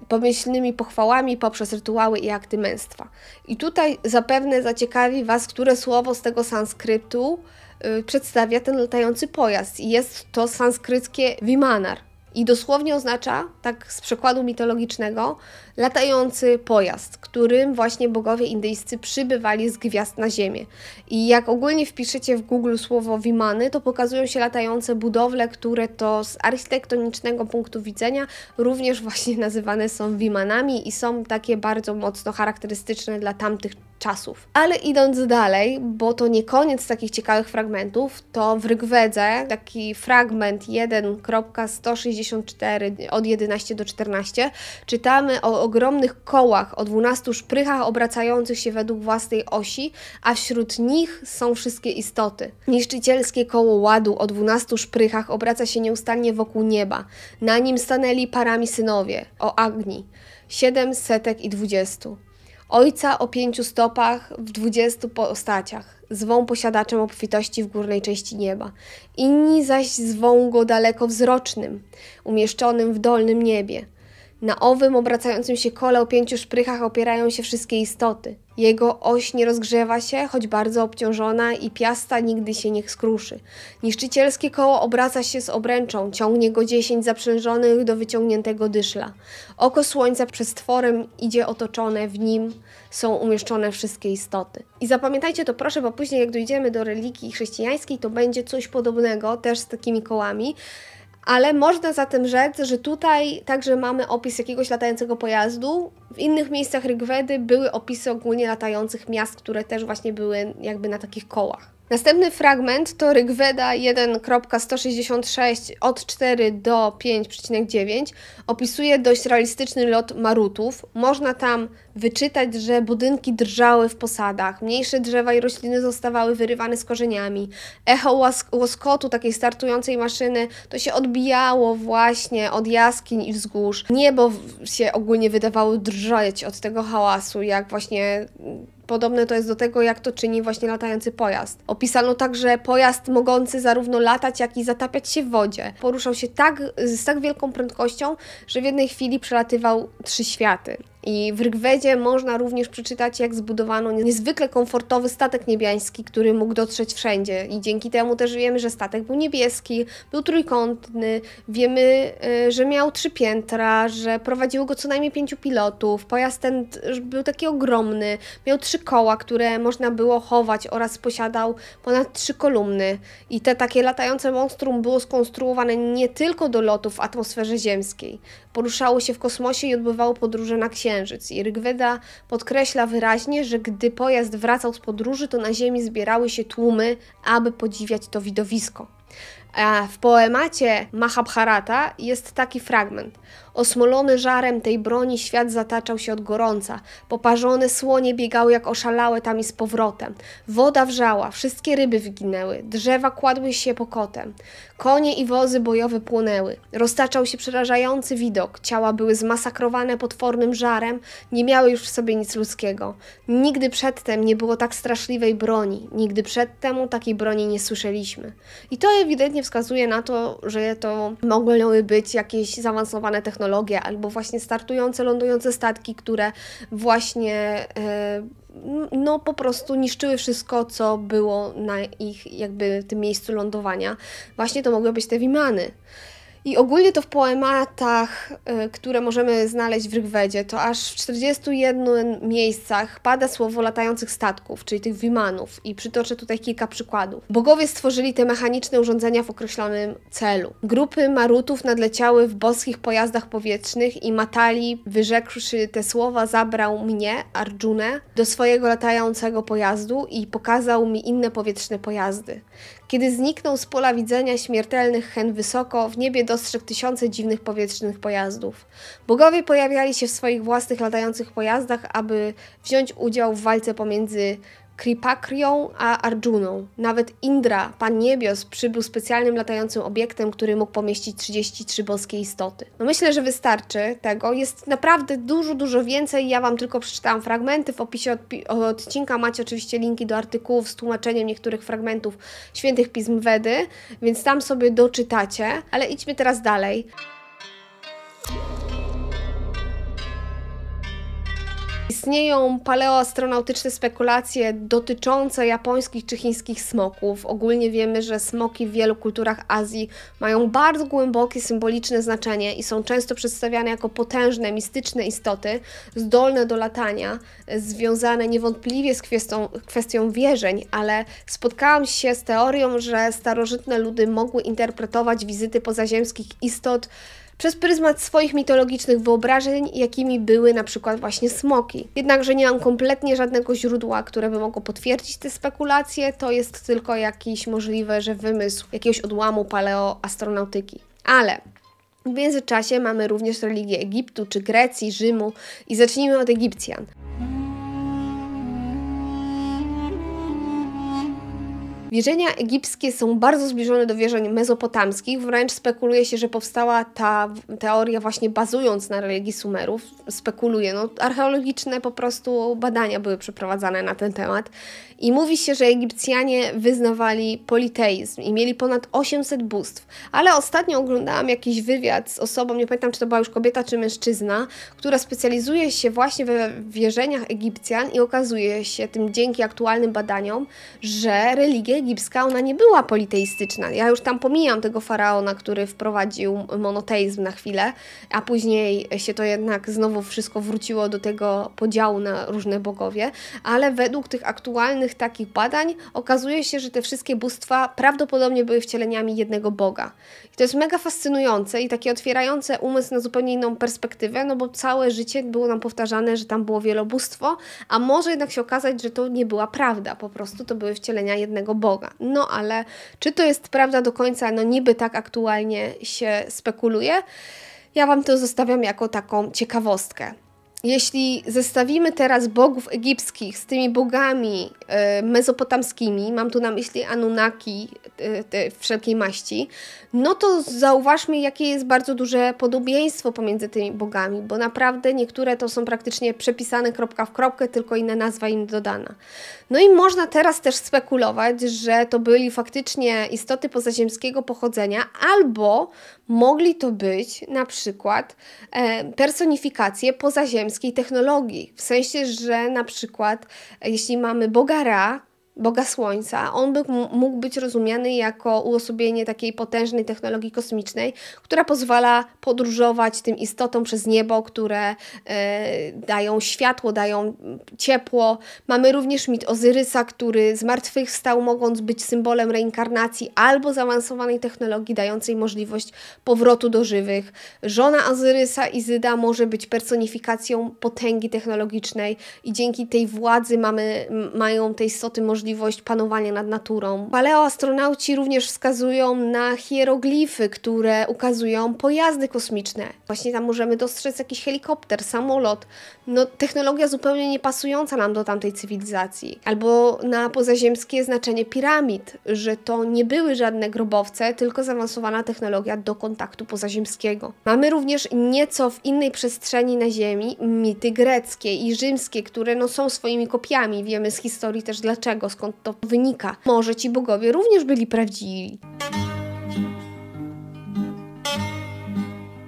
[SPEAKER 1] pomyślnymi pochwałami poprzez rytuały i akty męstwa. I tutaj zapewne zaciekawi Was, które słowo z tego sanskryptu Y, przedstawia ten latający pojazd. I jest to sanskryckie Vimanar. I dosłownie oznacza, tak z przekładu mitologicznego, latający pojazd, którym właśnie bogowie indyjscy przybywali z gwiazd na ziemię. I jak ogólnie wpiszecie w Google słowo Wimany, to pokazują się latające budowle, które to z architektonicznego punktu widzenia również właśnie nazywane są Wimanami i są takie bardzo mocno charakterystyczne dla tamtych czasów. Ale idąc dalej, bo to nie koniec takich ciekawych fragmentów, to w Rygwedze taki fragment 1.164 od 11 do 14 czytamy o ogromnych kołach o 12 szprychach obracających się według własnej osi, a wśród nich są wszystkie istoty. Niszczycielskie koło ładu o 12 szprychach obraca się nieustannie wokół nieba. Na nim stanęli parami synowie, o Agni, 7 setek i dwudziestu. Ojca o pięciu stopach w dwudziestu postaciach, zwą posiadaczem obfitości w górnej części nieba. Inni zaś zwą go dalekowzrocznym, umieszczonym w dolnym niebie. Na owym obracającym się kole o pięciu szprychach opierają się wszystkie istoty. Jego oś nie rozgrzewa się, choć bardzo obciążona i piasta nigdy się nie skruszy. Niszczycielskie koło obraca się z obręczą, ciągnie go dziesięć zaprzężonych do wyciągniętego dyszla. Oko słońca przez tworem idzie otoczone, w nim są umieszczone wszystkie istoty. I zapamiętajcie to proszę, bo później jak dojdziemy do religii chrześcijańskiej, to będzie coś podobnego, też z takimi kołami. Ale można zatem rzec, że tutaj także mamy opis jakiegoś latającego pojazdu. W innych miejscach Rygwedy były opisy ogólnie latających miast, które też właśnie były jakby na takich kołach. Następny fragment to Rigveda 1.166 od 4 do 5,9 opisuje dość realistyczny lot marutów. Można tam wyczytać, że budynki drżały w posadach, mniejsze drzewa i rośliny zostawały wyrywane z korzeniami. Echo łask łoskotu takiej startującej maszyny to się odbijało właśnie od jaskiń i wzgórz. Niebo się ogólnie wydawało drżeć od tego hałasu, jak właśnie Podobne to jest do tego, jak to czyni właśnie latający pojazd. Opisano także pojazd mogący zarówno latać, jak i zatapiać się w wodzie. Poruszał się tak, z tak wielką prędkością, że w jednej chwili przelatywał trzy światy. I w Rygwedzie można również przeczytać, jak zbudowano niezwykle komfortowy statek niebiański, który mógł dotrzeć wszędzie. I dzięki temu też wiemy, że statek był niebieski, był trójkątny, wiemy, y, że miał trzy piętra, że prowadziło go co najmniej pięciu pilotów. Pojazd ten był taki ogromny, miał trzy koła, które można było chować oraz posiadał ponad trzy kolumny. I te takie latające monstrum było skonstruowane nie tylko do lotu w atmosferze ziemskiej. Poruszało się w kosmosie i odbywało podróże na księżyc Księżyc. I Rigveda podkreśla wyraźnie, że gdy pojazd wracał z podróży, to na Ziemi zbierały się tłumy, aby podziwiać to widowisko. A w poemacie Mahabharata jest taki fragment – Osmolony żarem tej broni świat zataczał się od gorąca. Poparzone słonie biegały jak oszalałe tam i z powrotem. Woda wrzała, wszystkie ryby wyginęły, drzewa kładły się pokotem. Konie i wozy bojowe płonęły. Roztaczał się przerażający widok. Ciała były zmasakrowane potwornym żarem, nie miały już w sobie nic ludzkiego. Nigdy przedtem nie było tak straszliwej broni, nigdy przedtem takiej broni nie słyszeliśmy. I to ewidentnie wskazuje na to, że to mogły być jakieś zaawansowane technologie technologie, albo właśnie startujące, lądujące statki, które właśnie e, no po prostu niszczyły wszystko, co było na ich jakby tym miejscu lądowania. Właśnie to mogły być te Wimany. I ogólnie to w poematach, y, które możemy znaleźć w Rygwedzie, to aż w 41 miejscach pada słowo latających statków, czyli tych wimanów. I przytoczę tutaj kilka przykładów. Bogowie stworzyli te mechaniczne urządzenia w określonym celu. Grupy marutów nadleciały w boskich pojazdach powietrznych i Matali, wyrzekłszy te słowa, zabrał mnie, Arjunę, do swojego latającego pojazdu i pokazał mi inne powietrzne pojazdy. Kiedy zniknął z pola widzenia śmiertelnych hen wysoko, w niebie dostrzegł tysiące dziwnych powietrznych pojazdów. Bogowie pojawiali się w swoich własnych latających pojazdach, aby wziąć udział w walce pomiędzy Kripakrią a Arjuną. Nawet Indra, pan niebios, przybył specjalnym latającym obiektem, który mógł pomieścić 33 boskie istoty. No myślę, że wystarczy tego. Jest naprawdę dużo, dużo więcej. Ja wam tylko przeczytałam fragmenty. W opisie odcinka macie oczywiście linki do artykułów z tłumaczeniem niektórych fragmentów świętych pism Wedy, więc tam sobie doczytacie. Ale idźmy teraz dalej. Istnieją paleoastronautyczne spekulacje dotyczące japońskich czy chińskich smoków. Ogólnie wiemy, że smoki w wielu kulturach Azji mają bardzo głębokie symboliczne znaczenie i są często przedstawiane jako potężne, mistyczne istoty, zdolne do latania, związane niewątpliwie z kwestią, kwestią wierzeń, ale spotkałam się z teorią, że starożytne ludy mogły interpretować wizyty pozaziemskich istot przez pryzmat swoich mitologicznych wyobrażeń, jakimi były na przykład właśnie smoki. Jednakże nie mam kompletnie żadnego źródła, które by mogło potwierdzić te spekulacje, to jest tylko jakiś możliwy, że wymysł jakiegoś odłamu paleoastronautyki. Ale w międzyczasie mamy również religię Egiptu czy Grecji, Rzymu i zacznijmy od Egipcjan. Wierzenia egipskie są bardzo zbliżone do wierzeń mezopotamskich, wręcz spekuluje się, że powstała ta teoria właśnie bazując na religii Sumerów. Spekuluje, no, archeologiczne po prostu badania były przeprowadzane na ten temat i mówi się, że Egipcjanie wyznawali politeizm i mieli ponad 800 bóstw. Ale ostatnio oglądałam jakiś wywiad z osobą, nie pamiętam czy to była już kobieta czy mężczyzna, która specjalizuje się właśnie we wierzeniach Egipcjan i okazuje się tym dzięki aktualnym badaniom, że religia egipska ona nie była politeistyczna. Ja już tam pomijam tego faraona, który wprowadził monoteizm na chwilę, a później się to jednak znowu wszystko wróciło do tego podziału na różne bogowie, ale według tych aktualnych takich badań okazuje się, że te wszystkie bóstwa prawdopodobnie były wcieleniami jednego Boga. I to jest mega fascynujące i takie otwierające umysł na zupełnie inną perspektywę, no bo całe życie było nam powtarzane, że tam było wielobóstwo, a może jednak się okazać, że to nie była prawda, po prostu to były wcielenia jednego Boga. No ale czy to jest prawda do końca? No niby tak aktualnie się spekuluje. Ja Wam to zostawiam jako taką ciekawostkę jeśli zestawimy teraz bogów egipskich z tymi bogami y, mezopotamskimi, mam tu na myśli Anunnaki y, te wszelkiej maści, no to zauważmy, jakie jest bardzo duże podobieństwo pomiędzy tymi bogami, bo naprawdę niektóre to są praktycznie przepisane kropka w kropkę, tylko inna nazwa im dodana. No i można teraz też spekulować, że to byli faktycznie istoty pozaziemskiego pochodzenia, albo mogli to być na przykład e, personifikacje pozaziemskiej technologii. W sensie, że na przykład e, jeśli mamy Bogara, Boga Słońca. On by mógł być rozumiany jako uosobienie takiej potężnej technologii kosmicznej, która pozwala podróżować tym istotom przez niebo, które e, dają światło, dają ciepło. Mamy również mit Ozyrysa, który zmartwychwstał, mogąc być symbolem reinkarnacji albo zaawansowanej technologii dającej możliwość powrotu do żywych. Żona Ozyrysa, Izyda, może być personifikacją potęgi technologicznej i dzięki tej władzy mamy, mają te istoty możliwość możliwość panowania nad naturą. Paleoastronauci również wskazują na hieroglify, które ukazują pojazdy kosmiczne. Właśnie tam możemy dostrzec jakiś helikopter, samolot. No, technologia zupełnie nie pasująca nam do tamtej cywilizacji. Albo na pozaziemskie znaczenie piramid, że to nie były żadne grobowce, tylko zaawansowana technologia do kontaktu pozaziemskiego. Mamy również nieco w innej przestrzeni na Ziemi mity greckie i rzymskie, które no, są swoimi kopiami. Wiemy z historii też dlaczego, skąd to wynika. Może ci bogowie również byli prawdziwi.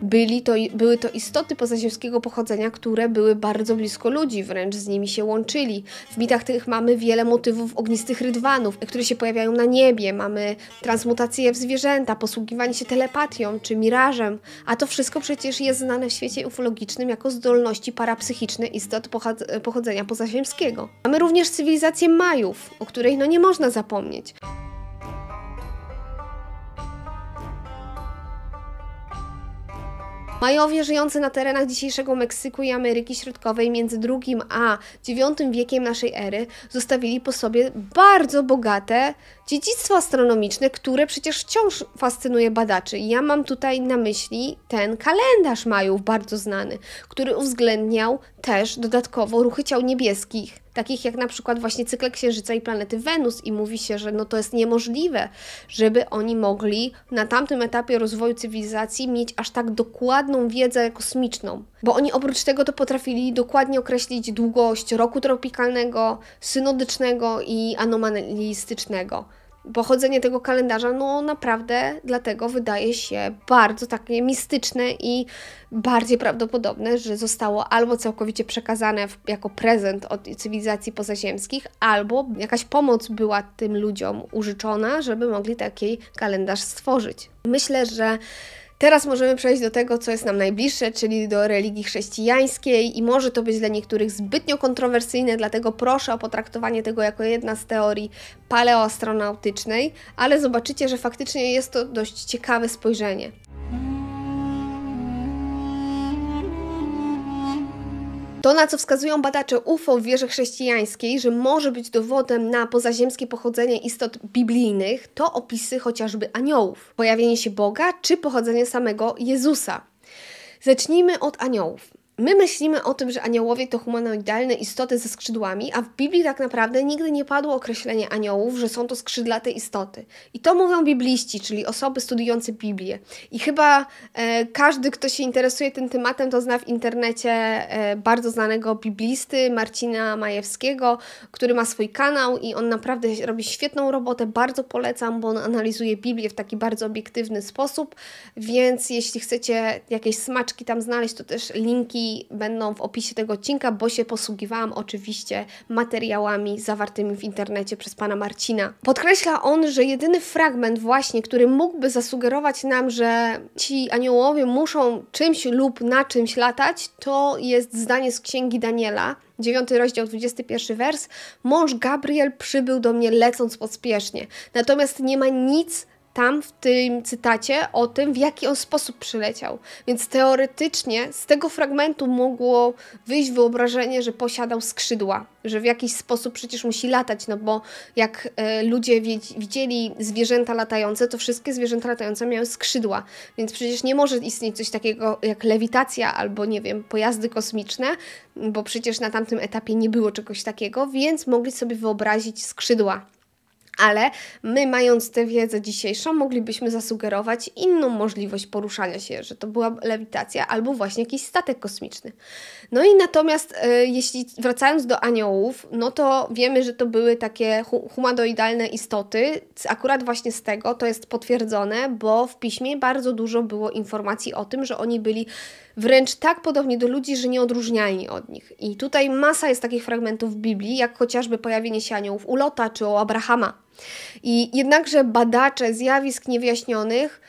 [SPEAKER 1] byli to, były to istoty pozaziemskiego pochodzenia, które były bardzo blisko ludzi, wręcz z nimi się łączyli. W mitach tych mamy wiele motywów ognistych rydwanów, które się pojawiają na niebie, mamy transmutację w zwierzęta, posługiwanie się telepatią czy mirażem, a to wszystko przecież jest znane w świecie ufologicznym jako zdolności parapsychiczne istot pochodzenia pozaziemskiego. Mamy również cywilizację Majów, o której no nie można zapomnieć. Majowie żyjący na terenach dzisiejszego Meksyku i Ameryki Środkowej między II a IX wiekiem naszej ery zostawili po sobie bardzo bogate dziedzictwo astronomiczne, które przecież wciąż fascynuje badaczy. Ja mam tutaj na myśli ten kalendarz Majów, bardzo znany, który uwzględniał też dodatkowo ruchy ciał niebieskich, takich jak na przykład właśnie cykle Księżyca i planety Wenus i mówi się, że no to jest niemożliwe, żeby oni mogli na tamtym etapie rozwoju cywilizacji mieć aż tak dokładną wiedzę kosmiczną, bo oni oprócz tego to potrafili dokładnie określić długość roku tropikalnego, synodycznego i anomalistycznego pochodzenie tego kalendarza, no naprawdę dlatego wydaje się bardzo takie mistyczne i bardziej prawdopodobne, że zostało albo całkowicie przekazane w, jako prezent od cywilizacji pozaziemskich, albo jakaś pomoc była tym ludziom użyczona, żeby mogli taki kalendarz stworzyć. Myślę, że Teraz możemy przejść do tego, co jest nam najbliższe, czyli do religii chrześcijańskiej i może to być dla niektórych zbytnio kontrowersyjne, dlatego proszę o potraktowanie tego jako jedna z teorii paleoastronautycznej, ale zobaczycie, że faktycznie jest to dość ciekawe spojrzenie. To, na co wskazują badacze UFO w wierze chrześcijańskiej, że może być dowodem na pozaziemskie pochodzenie istot biblijnych, to opisy chociażby aniołów, pojawienie się Boga czy pochodzenie samego Jezusa. Zacznijmy od aniołów. My myślimy o tym, że aniołowie to humanoidalne istoty ze skrzydłami, a w Biblii tak naprawdę nigdy nie padło określenie aniołów, że są to skrzydlate istoty. I to mówią bibliści, czyli osoby studiujące Biblię. I chyba e, każdy, kto się interesuje tym tematem, to zna w internecie e, bardzo znanego biblisty Marcina Majewskiego, który ma swój kanał i on naprawdę robi świetną robotę. Bardzo polecam, bo on analizuje Biblię w taki bardzo obiektywny sposób. Więc jeśli chcecie jakieś smaczki tam znaleźć, to też linki będą w opisie tego odcinka, bo się posługiwałam oczywiście materiałami zawartymi w internecie przez pana Marcina. Podkreśla on, że jedyny fragment właśnie, który mógłby zasugerować nam, że ci aniołowie muszą czymś lub na czymś latać, to jest zdanie z księgi Daniela, 9 rozdział, 21 wers, mąż Gabriel przybył do mnie lecąc pospiesznie. Natomiast nie ma nic tam w tym cytacie o tym, w jaki on sposób przyleciał. Więc teoretycznie z tego fragmentu mogło wyjść wyobrażenie, że posiadał skrzydła, że w jakiś sposób przecież musi latać, no bo jak e, ludzie widzieli zwierzęta latające, to wszystkie zwierzęta latające miały skrzydła, więc przecież nie może istnieć coś takiego jak lewitacja albo, nie wiem, pojazdy kosmiczne, bo przecież na tamtym etapie nie było czegoś takiego, więc mogli sobie wyobrazić skrzydła ale my, mając tę wiedzę dzisiejszą, moglibyśmy zasugerować inną możliwość poruszania się, że to była lewitacja albo właśnie jakiś statek kosmiczny. No i natomiast, e, jeśli wracając do aniołów, no to wiemy, że to były takie hu humanoidalne istoty. Akurat właśnie z tego to jest potwierdzone, bo w piśmie bardzo dużo było informacji o tym, że oni byli wręcz tak podobni do ludzi, że nieodróżnialni od nich. I tutaj masa jest takich fragmentów w Biblii, jak chociażby pojawienie się aniołów Ulota czy o Abrahama. I jednakże badacze zjawisk niewyjaśnionych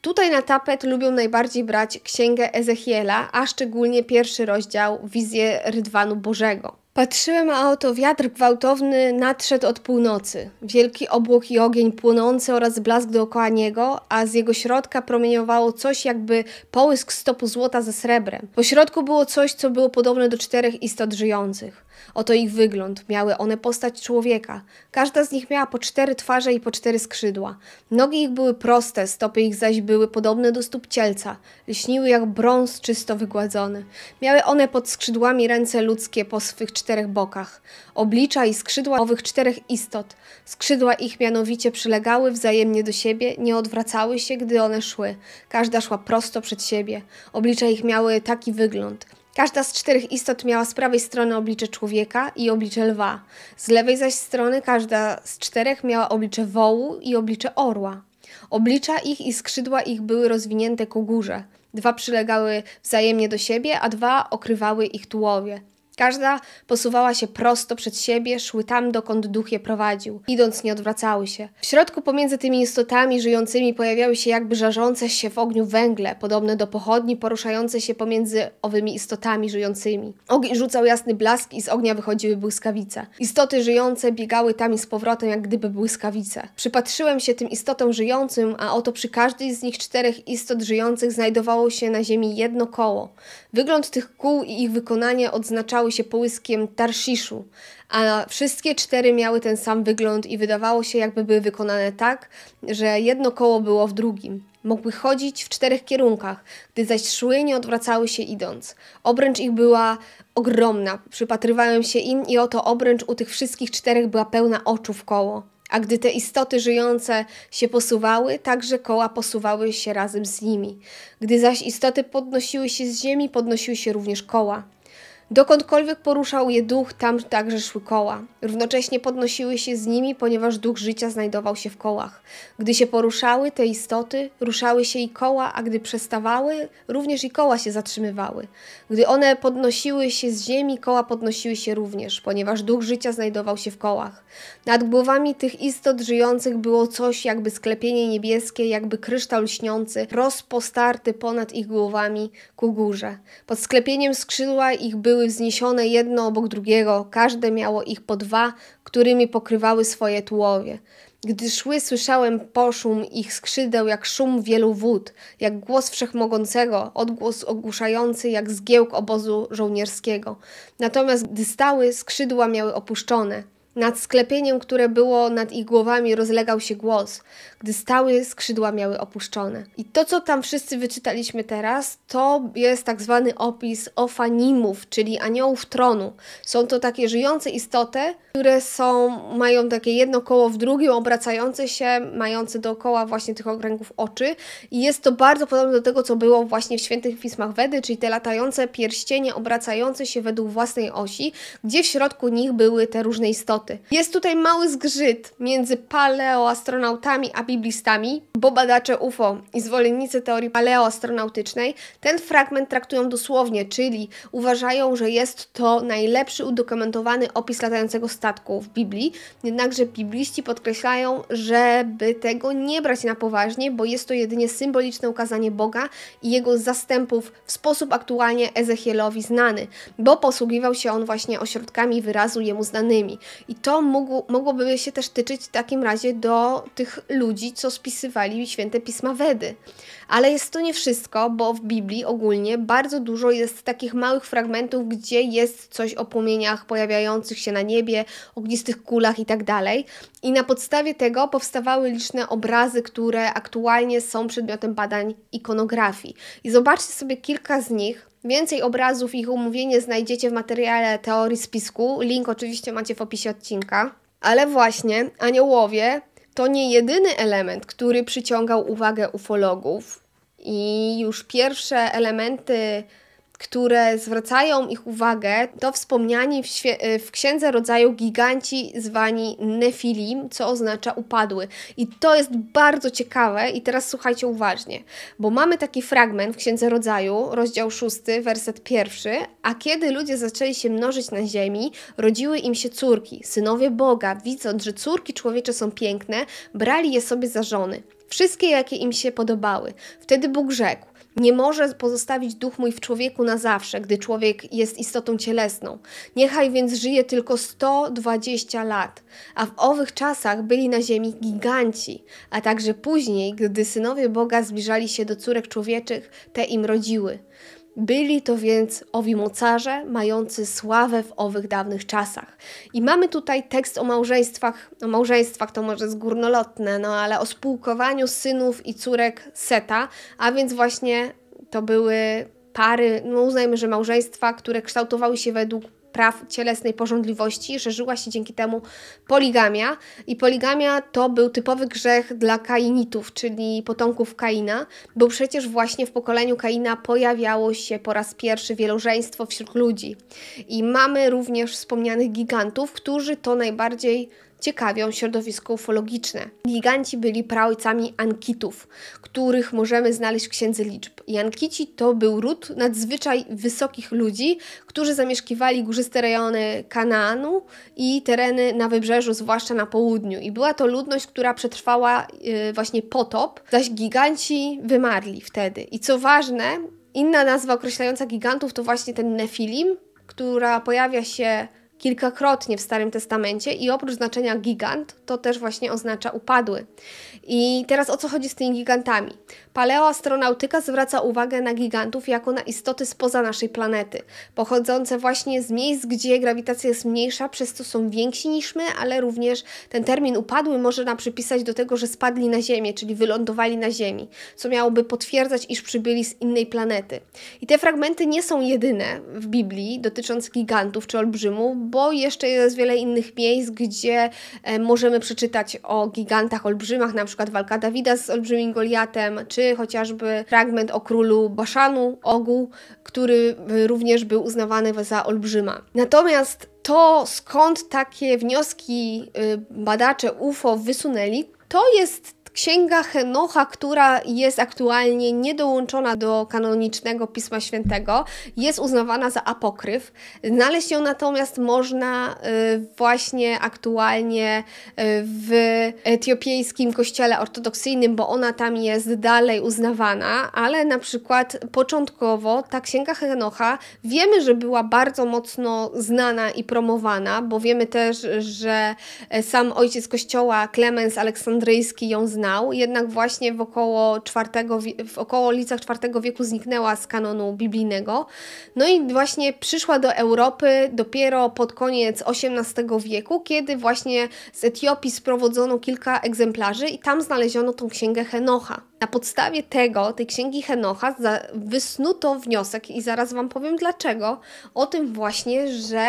[SPEAKER 1] Tutaj na tapet lubią najbardziej brać księgę Ezechiela, a szczególnie pierwszy rozdział Wizję Rydwanu Bożego. Patrzyłem, a oto wiatr gwałtowny nadszedł od północy. Wielki obłok i ogień płonący oraz blask dookoła niego, a z jego środka promieniowało coś jakby połysk stopu złota ze srebrem. Po środku było coś, co było podobne do czterech istot żyjących. Oto ich wygląd, miały one postać człowieka. Każda z nich miała po cztery twarze i po cztery skrzydła. Nogi ich były proste, stopy ich zaś były podobne do stóp cielca. Lśniły jak brąz czysto wygładzony. Miały one pod skrzydłami ręce ludzkie po swych czterech bokach. Oblicza i skrzydła owych czterech istot. Skrzydła ich mianowicie przylegały wzajemnie do siebie, nie odwracały się, gdy one szły. Każda szła prosto przed siebie. Oblicza ich miały taki wygląd. Każda z czterech istot miała z prawej strony oblicze człowieka i oblicze lwa, z lewej zaś strony każda z czterech miała oblicze wołu i oblicze orła. Oblicza ich i skrzydła ich były rozwinięte ku górze. Dwa przylegały wzajemnie do siebie, a dwa okrywały ich tułowie. Każda posuwała się prosto przed siebie, szły tam, dokąd duch je prowadził. Idąc nie odwracały się. W środku pomiędzy tymi istotami żyjącymi pojawiały się jakby żarzące się w ogniu węgle, podobne do pochodni poruszające się pomiędzy owymi istotami żyjącymi. Ogień rzucał jasny blask i z ognia wychodziły błyskawice. Istoty żyjące biegały tam i z powrotem, jak gdyby błyskawice. Przypatrzyłem się tym istotom żyjącym, a oto przy każdej z nich czterech istot żyjących znajdowało się na ziemi jedno koło. Wygląd tych kół i ich wykonanie odznaczały wymieniały się połyskiem tarsziszu, a wszystkie cztery miały ten sam wygląd i wydawało się, jakby były wykonane tak, że jedno koło było w drugim. Mogły chodzić w czterech kierunkach, gdy zaś szły, nie odwracały się idąc. Obręcz ich była ogromna, przypatrywałem się im i oto obręcz u tych wszystkich czterech była pełna oczu w koło. A gdy te istoty żyjące się posuwały, także koła posuwały się razem z nimi. Gdy zaś istoty podnosiły się z ziemi, podnosiły się również koła. Dokądkolwiek poruszał je duch, tam także szły koła. Równocześnie podnosiły się z nimi, ponieważ duch życia znajdował się w kołach. Gdy się poruszały te istoty, ruszały się i koła, a gdy przestawały, również i koła się zatrzymywały. Gdy one podnosiły się z ziemi, koła podnosiły się również, ponieważ duch życia znajdował się w kołach. Nad głowami tych istot żyjących było coś jakby sklepienie niebieskie, jakby kryształ lśniący, rozpostarty ponad ich głowami ku górze. Pod sklepieniem skrzydła ich były były wzniesione jedno obok drugiego, każde miało ich po dwa, którymi pokrywały swoje tułowie. Gdy szły, słyszałem poszum ich skrzydeł jak szum wielu wód, jak głos wszechmogącego, odgłos ogłuszający jak zgiełk obozu żołnierskiego. Natomiast gdy stały, skrzydła miały opuszczone. Nad sklepieniem, które było nad ich głowami, rozlegał się głos, gdy stały skrzydła miały opuszczone. I to, co tam wszyscy wyczytaliśmy teraz, to jest tak zwany opis ofanimów, czyli aniołów tronu. Są to takie żyjące istoty, które są, mają takie jedno koło w drugim, obracające się, mające dookoła właśnie tych okręgów oczy. I jest to bardzo podobne do tego, co było właśnie w świętych pismach Wedy, czyli te latające pierścienie obracające się według własnej osi, gdzie w środku nich były te różne istoty. Jest tutaj mały zgrzyt między paleoastronautami a biblistami, bo badacze UFO i zwolennicy teorii paleoastronautycznej ten fragment traktują dosłownie, czyli uważają, że jest to najlepszy udokumentowany opis latającego statku w Biblii. Jednakże bibliści podkreślają, żeby tego nie brać na poważnie, bo jest to jedynie symboliczne ukazanie Boga i jego zastępów w sposób aktualnie Ezechielowi znany, bo posługiwał się on właśnie ośrodkami wyrazu jemu znanymi. I to mogłoby się też tyczyć w takim razie do tych ludzi, ludzi, co spisywali święte pisma Wedy. Ale jest to nie wszystko, bo w Biblii ogólnie bardzo dużo jest takich małych fragmentów, gdzie jest coś o płomieniach pojawiających się na niebie, ognistych kulach itd. Tak I na podstawie tego powstawały liczne obrazy, które aktualnie są przedmiotem badań ikonografii. I zobaczcie sobie kilka z nich. Więcej obrazów i ich umówienie znajdziecie w materiale teorii spisku. Link oczywiście macie w opisie odcinka. Ale właśnie aniołowie to nie jedyny element, który przyciągał uwagę ufologów, i już pierwsze elementy które zwracają ich uwagę, to wspomniani w, y, w, księdze rodzaju giganci zwani Nefilim, co oznacza upadły. I to jest bardzo ciekawe, i teraz słuchajcie uważnie, bo mamy taki fragment w księdze rodzaju, rozdział 6, werset pierwszy. A kiedy ludzie zaczęli się mnożyć na ziemi, rodziły im się córki, synowie Boga, widząc, że córki człowiecze są piękne, brali je sobie za żony. Wszystkie, jakie im się podobały. Wtedy Bóg rzekł: nie może pozostawić duch mój w człowieku na zawsze, gdy człowiek jest istotą cielesną. Niechaj więc żyje tylko 120 lat. A w owych czasach byli na ziemi giganci, a także później, gdy synowie Boga zbliżali się do córek człowieczych, te im rodziły. Byli to więc owi mocarze, mający sławę w owych dawnych czasach. I mamy tutaj tekst o małżeństwach, o małżeństwach to może górnolotne, no ale o spółkowaniu synów i córek Seta, a więc właśnie to były pary, no uznajmy, że małżeństwa, które kształtowały się według praw cielesnej porządliwości, że żyła się dzięki temu poligamia. I poligamia to był typowy grzech dla Kainitów, czyli potomków Kaina, bo przecież właśnie w pokoleniu Kaina pojawiało się po raz pierwszy wielożeństwo wśród ludzi. I mamy również wspomnianych gigantów, którzy to najbardziej ciekawią środowisko ufologiczne. Giganci byli praojcami Ankitów, których możemy znaleźć w Księdze Liczb. I Ankici to był ród nadzwyczaj wysokich ludzi, którzy zamieszkiwali górzyste rejony Kanaanu i tereny na wybrzeżu, zwłaszcza na południu. I była to ludność, która przetrwała yy, właśnie potop, zaś giganci wymarli wtedy. I co ważne, inna nazwa określająca gigantów to właśnie ten Nefilim, która pojawia się kilkakrotnie w Starym Testamencie i oprócz znaczenia gigant, to też właśnie oznacza upadły. I teraz o co chodzi z tymi gigantami? Paleoastronautyka zwraca uwagę na gigantów jako na istoty spoza naszej planety, pochodzące właśnie z miejsc, gdzie grawitacja jest mniejsza, przez co są więksi niż my, ale również ten termin upadły można przypisać do tego, że spadli na Ziemię, czyli wylądowali na Ziemi, co miałoby potwierdzać, iż przybyli z innej planety. I te fragmenty nie są jedyne w Biblii dotyczące gigantów czy olbrzymów, bo jeszcze jest wiele innych miejsc, gdzie e, możemy przeczytać o gigantach, olbrzymach, na przykład walka Dawida z olbrzymim Goliatem, czy chociażby fragment o królu Baszanu, Ogu, który e, również był uznawany za olbrzyma. Natomiast to, skąd takie wnioski e, badacze UFO wysunęli, to jest Księga Henocha, która jest aktualnie niedołączona do kanonicznego Pisma Świętego, jest uznawana za apokryf. Znaleźć ją natomiast można y, właśnie aktualnie y, w etiopijskim kościele ortodoksyjnym, bo ona tam jest dalej uznawana, ale na przykład początkowo ta Księga Henocha wiemy, że była bardzo mocno znana i promowana, bo wiemy też, że sam ojciec kościoła Klemens Aleksandryjski ją znał jednak właśnie w około, czwartego, w IV wieku zniknęła z kanonu biblijnego. No i właśnie przyszła do Europy dopiero pod koniec XVIII wieku, kiedy właśnie z Etiopii sprowadzono kilka egzemplarzy i tam znaleziono tą księgę Henocha. Na podstawie tego, tej księgi Henocha, wysnuto wniosek i zaraz Wam powiem dlaczego, o tym właśnie, że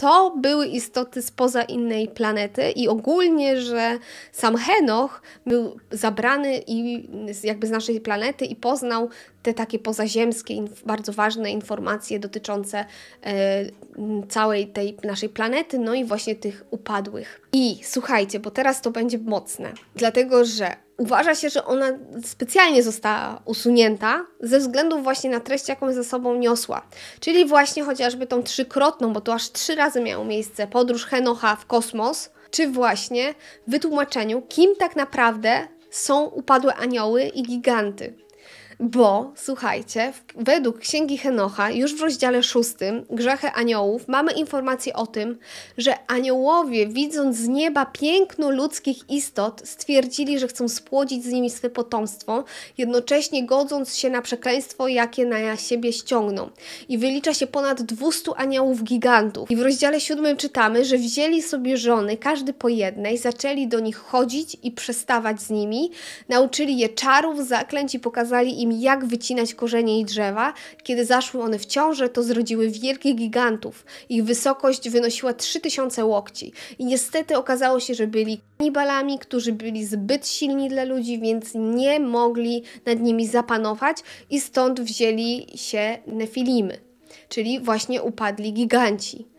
[SPEAKER 1] to były istoty spoza innej planety i ogólnie, że sam Henoch był zabrany i jakby z naszej planety i poznał te takie pozaziemskie, bardzo ważne informacje dotyczące e, całej tej naszej planety, no i właśnie tych upadłych. I słuchajcie, bo teraz to będzie mocne, dlatego że uważa się, że ona specjalnie została usunięta ze względu właśnie na treść, jaką ze sobą niosła. Czyli właśnie chociażby tą trzykrotną, bo to aż trzy razy miało miejsce podróż Henocha w kosmos, czy właśnie wytłumaczeniu, kim tak naprawdę są upadłe anioły i giganty. Bo słuchajcie, według Księgi Henocha, już w rozdziale szóstym, Grzechy Aniołów, mamy informację o tym, że aniołowie, widząc z nieba piękno ludzkich istot, stwierdzili, że chcą spłodzić z nimi swe potomstwo, jednocześnie godząc się na przekleństwo, jakie na siebie ściągną. I wylicza się ponad 200 aniołów gigantów. I w rozdziale siódmym czytamy, że wzięli sobie żony, każdy po jednej, zaczęli do nich chodzić i przestawać z nimi, nauczyli je czarów, zaklęć i pokazali im tym, jak wycinać korzenie i drzewa, kiedy zaszły one w ciążę, to zrodziły wielkich gigantów. Ich wysokość wynosiła 3000 łokci. I niestety okazało się, że byli kanibalami, którzy byli zbyt silni dla ludzi, więc nie mogli nad nimi zapanować i stąd wzięli się nefilimy, czyli właśnie upadli giganci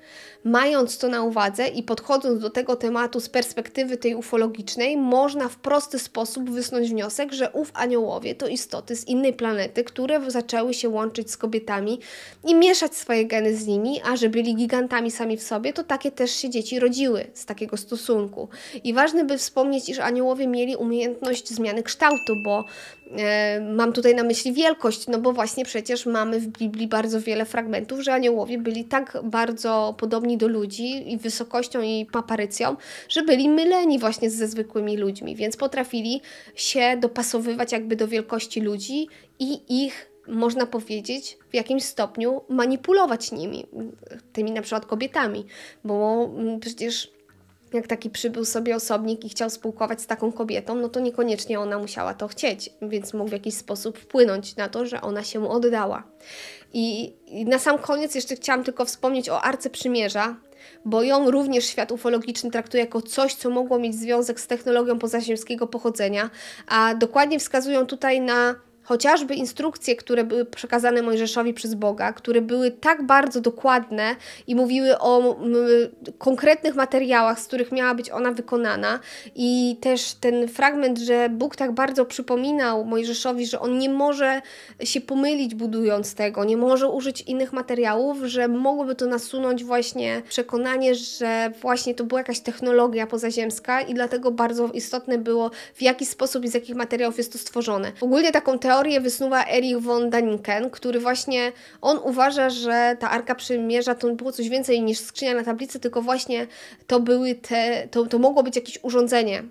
[SPEAKER 1] mając to na uwadze i podchodząc do tego tematu z perspektywy tej ufologicznej, można w prosty sposób wysnuć wniosek, że ów aniołowie to istoty z innej planety, które zaczęły się łączyć z kobietami i mieszać swoje geny z nimi, a że byli gigantami sami w sobie, to takie też się dzieci rodziły z takiego stosunku. I ważne by wspomnieć, iż aniołowie mieli umiejętność zmiany kształtu, bo E, mam tutaj na myśli wielkość, no bo właśnie przecież mamy w Biblii bardzo wiele fragmentów, że aniołowie byli tak bardzo podobni do ludzi i wysokością i paparycją, że byli myleni właśnie ze zwykłymi ludźmi, więc potrafili się dopasowywać jakby do wielkości ludzi i ich można powiedzieć, w jakimś stopniu manipulować nimi, tymi na przykład kobietami, bo mm, przecież jak taki przybył sobie osobnik i chciał spółkować z taką kobietą, no to niekoniecznie ona musiała to chcieć, więc mógł w jakiś sposób wpłynąć na to, że ona się mu oddała. I, i na sam koniec jeszcze chciałam tylko wspomnieć o Arce Przymierza, bo ją również świat ufologiczny traktuje jako coś, co mogło mieć związek z technologią pozaziemskiego pochodzenia, a dokładnie wskazują tutaj na chociażby instrukcje, które były przekazane Mojżeszowi przez Boga, które były tak bardzo dokładne i mówiły o konkretnych materiałach, z których miała być ona wykonana, i też ten fragment, że Bóg tak bardzo przypominał Mojżeszowi, że on nie może się pomylić budując tego, nie może użyć innych materiałów, że mogłoby to nasunąć właśnie przekonanie, że właśnie to była jakaś technologia pozaziemska i dlatego bardzo istotne było, w jaki sposób i z jakich materiałów jest to stworzone. Ogólnie taką teorię, teorię wysnuwa Erich von Daniken, który właśnie, on uważa, że ta Arka Przymierza to było coś więcej niż skrzynia na tablicy, tylko właśnie to były te, to, to mogło być jakieś urządzenie,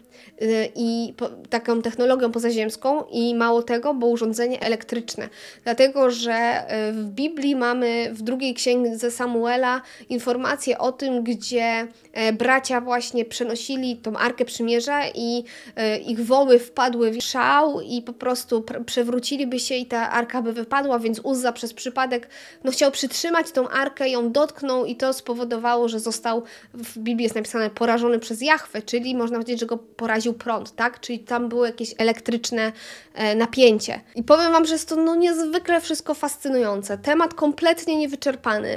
[SPEAKER 1] Y, i po, taką technologią pozaziemską i mało tego, bo urządzenie elektryczne. Dlatego, że y, w Biblii mamy w drugiej księdze Samuela informację o tym, gdzie e, bracia właśnie przenosili tą Arkę Przymierza i e, ich woły wpadły w szał i po prostu przewróciliby się i ta Arka by wypadła, więc Uzza przez przypadek no, chciał przytrzymać tą Arkę, ją dotknął i to spowodowało, że został, w Biblii jest napisane porażony przez Jachwę, czyli można powiedzieć, że go porażony poraził prąd, tak? Czyli tam było jakieś elektryczne e, napięcie. I powiem Wam, że jest to no, niezwykle wszystko fascynujące. Temat kompletnie niewyczerpany,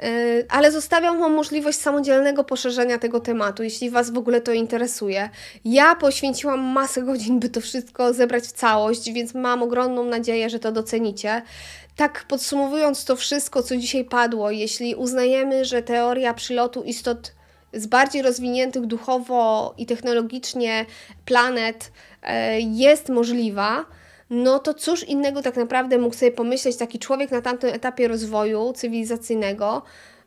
[SPEAKER 1] e, ale zostawiam Wam możliwość samodzielnego poszerzenia tego tematu, jeśli Was w ogóle to interesuje. Ja poświęciłam masę godzin, by to wszystko zebrać w całość, więc mam ogromną nadzieję, że to docenicie. Tak podsumowując to wszystko, co dzisiaj padło, jeśli uznajemy, że teoria przylotu istot z bardziej rozwiniętych duchowo i technologicznie planet e, jest możliwa, no to cóż innego tak naprawdę mógł sobie pomyśleć taki człowiek na tamtym etapie rozwoju cywilizacyjnego,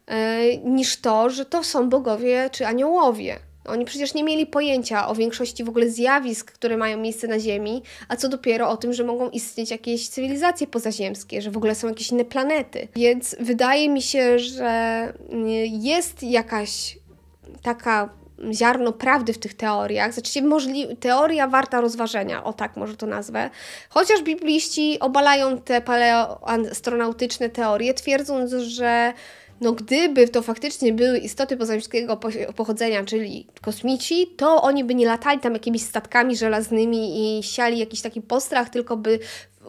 [SPEAKER 1] e, niż to, że to są bogowie czy aniołowie. Oni przecież nie mieli pojęcia o większości w ogóle zjawisk, które mają miejsce na Ziemi, a co dopiero o tym, że mogą istnieć jakieś cywilizacje pozaziemskie, że w ogóle są jakieś inne planety. Więc wydaje mi się, że mm, jest jakaś taka ziarno prawdy w tych teoriach, znaczy możli- teoria warta rozważenia, o tak może to nazwę. Chociaż bibliści obalają te paleoastronautyczne teorie, twierdząc, że no gdyby to faktycznie były istoty pozaziemskiego pochodzenia, czyli kosmici, to oni by nie latali tam jakimiś statkami żelaznymi i siali jakiś taki postrach, tylko by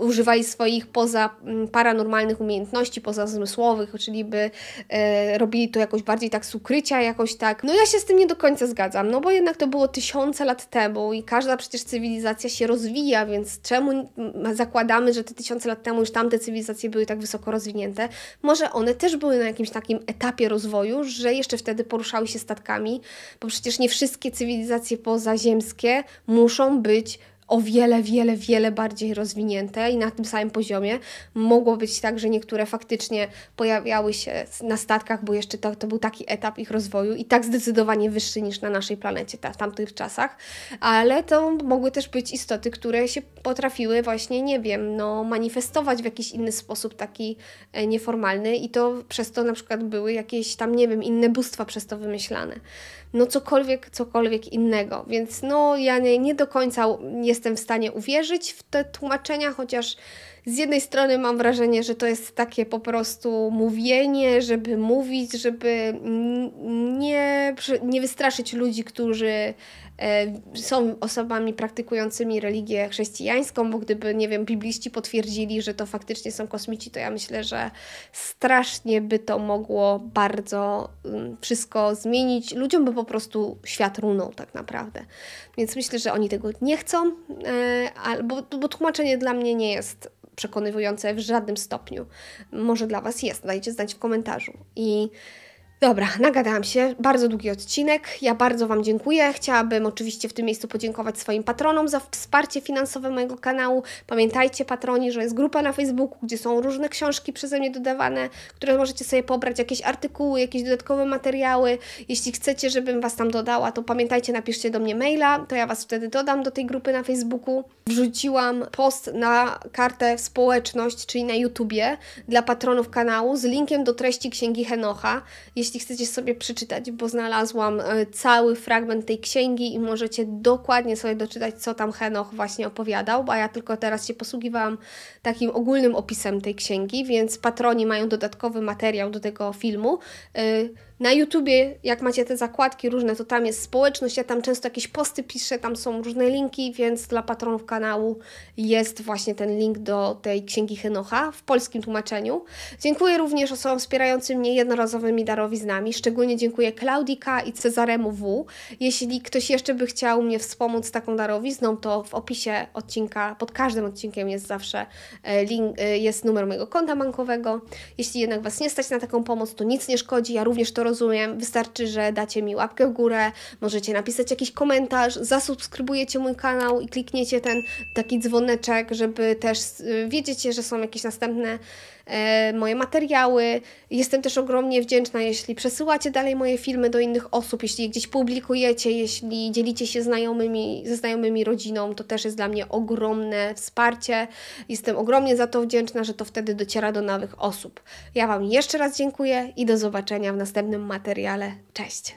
[SPEAKER 1] używali swoich poza mm, paranormalnych umiejętności, poza zmysłowych, czyli by e, robili to jakoś bardziej tak z ukrycia, jakoś tak. No ja się z tym nie do końca zgadzam, no bo jednak to było tysiące lat temu i każda przecież cywilizacja się rozwija, więc czemu zakładamy, że te tysiące lat temu już tamte cywilizacje były tak wysoko rozwinięte? Może one też były na jakimś takim etapie rozwoju, że jeszcze wtedy poruszały się statkami, bo przecież nie wszystkie cywilizacje pozaziemskie muszą być o wiele, wiele, wiele bardziej rozwinięte i na tym samym poziomie. Mogło być tak, że niektóre faktycznie pojawiały się na statkach, bo jeszcze to, to był taki etap ich rozwoju i tak zdecydowanie wyższy niż na naszej planecie ta, w tamtych czasach, ale to mogły też być istoty, które się potrafiły właśnie, nie wiem, no, manifestować w jakiś inny sposób, taki e, nieformalny i to przez to na przykład były jakieś tam, nie wiem, inne bóstwa przez to wymyślane no cokolwiek, cokolwiek innego. Więc no ja nie, nie do końca jestem w stanie uwierzyć w te tłumaczenia, chociaż z jednej strony mam wrażenie, że to jest takie po prostu mówienie, żeby mówić, żeby nie, nie wystraszyć ludzi, którzy e, są osobami praktykującymi religię chrześcijańską, bo gdyby, nie wiem, bibliści potwierdzili, że to faktycznie są kosmici, to ja myślę, że strasznie by to mogło bardzo mm, wszystko zmienić. Ludziom by po prostu świat runął tak naprawdę. Więc myślę, że oni tego nie chcą, e, bo, bo tłumaczenie dla mnie nie jest przekonywujące w żadnym stopniu. Może dla Was jest, dajcie znać w komentarzu. I Dobra, nagadałam się. Bardzo długi odcinek. Ja bardzo Wam dziękuję. Chciałabym oczywiście w tym miejscu podziękować swoim patronom za wsparcie finansowe mojego kanału. Pamiętajcie, patroni, że jest grupa na Facebooku, gdzie są różne książki przeze mnie dodawane, które możecie sobie pobrać, jakieś artykuły, jakieś dodatkowe materiały. Jeśli chcecie, żebym Was tam dodała, to pamiętajcie, napiszcie do mnie maila, to ja Was wtedy dodam do tej grupy na Facebooku. Wrzuciłam post na kartę społeczność, czyli na YouTubie dla patronów kanału z linkiem do treści Księgi Henocha. Jeśli jeśli chcecie sobie przeczytać, bo znalazłam e, cały fragment tej księgi i możecie dokładnie sobie doczytać, co tam Henoch właśnie opowiadał, bo ja tylko teraz się posługiwałam takim ogólnym opisem tej księgi, więc patroni mają dodatkowy materiał do tego filmu. E, na YouTubie, jak macie te zakładki różne, to tam jest społeczność, ja tam często jakieś posty piszę, tam są różne linki, więc dla patronów kanału jest właśnie ten link do tej księgi Henocha w polskim tłumaczeniu. Dziękuję również osobom wspierającym mnie jednorazowymi darowiznami. Szczególnie dziękuję Klaudika i Cezaremu W. Jeśli ktoś jeszcze by chciał mnie wspomóc taką darowizną, to w opisie odcinka, pod każdym odcinkiem jest zawsze e, link, e, jest numer mojego konta bankowego. Jeśli jednak Was nie stać na taką pomoc, to nic nie szkodzi. Ja również to rozumiem. Wystarczy, że dacie mi łapkę w górę, możecie napisać jakiś komentarz, zasubskrybujecie mój kanał i klikniecie ten taki dzwoneczek, żeby też y, wiedzieć, że są jakieś następne E, moje materiały. Jestem też ogromnie wdzięczna, jeśli przesyłacie dalej moje filmy do innych osób, jeśli je gdzieś publikujecie, jeśli dzielicie się znajomymi, ze znajomymi rodziną, to też jest dla mnie ogromne wsparcie. Jestem ogromnie za to wdzięczna, że to wtedy dociera do nowych osób. Ja Wam jeszcze raz dziękuję i do zobaczenia w następnym materiale. Cześć!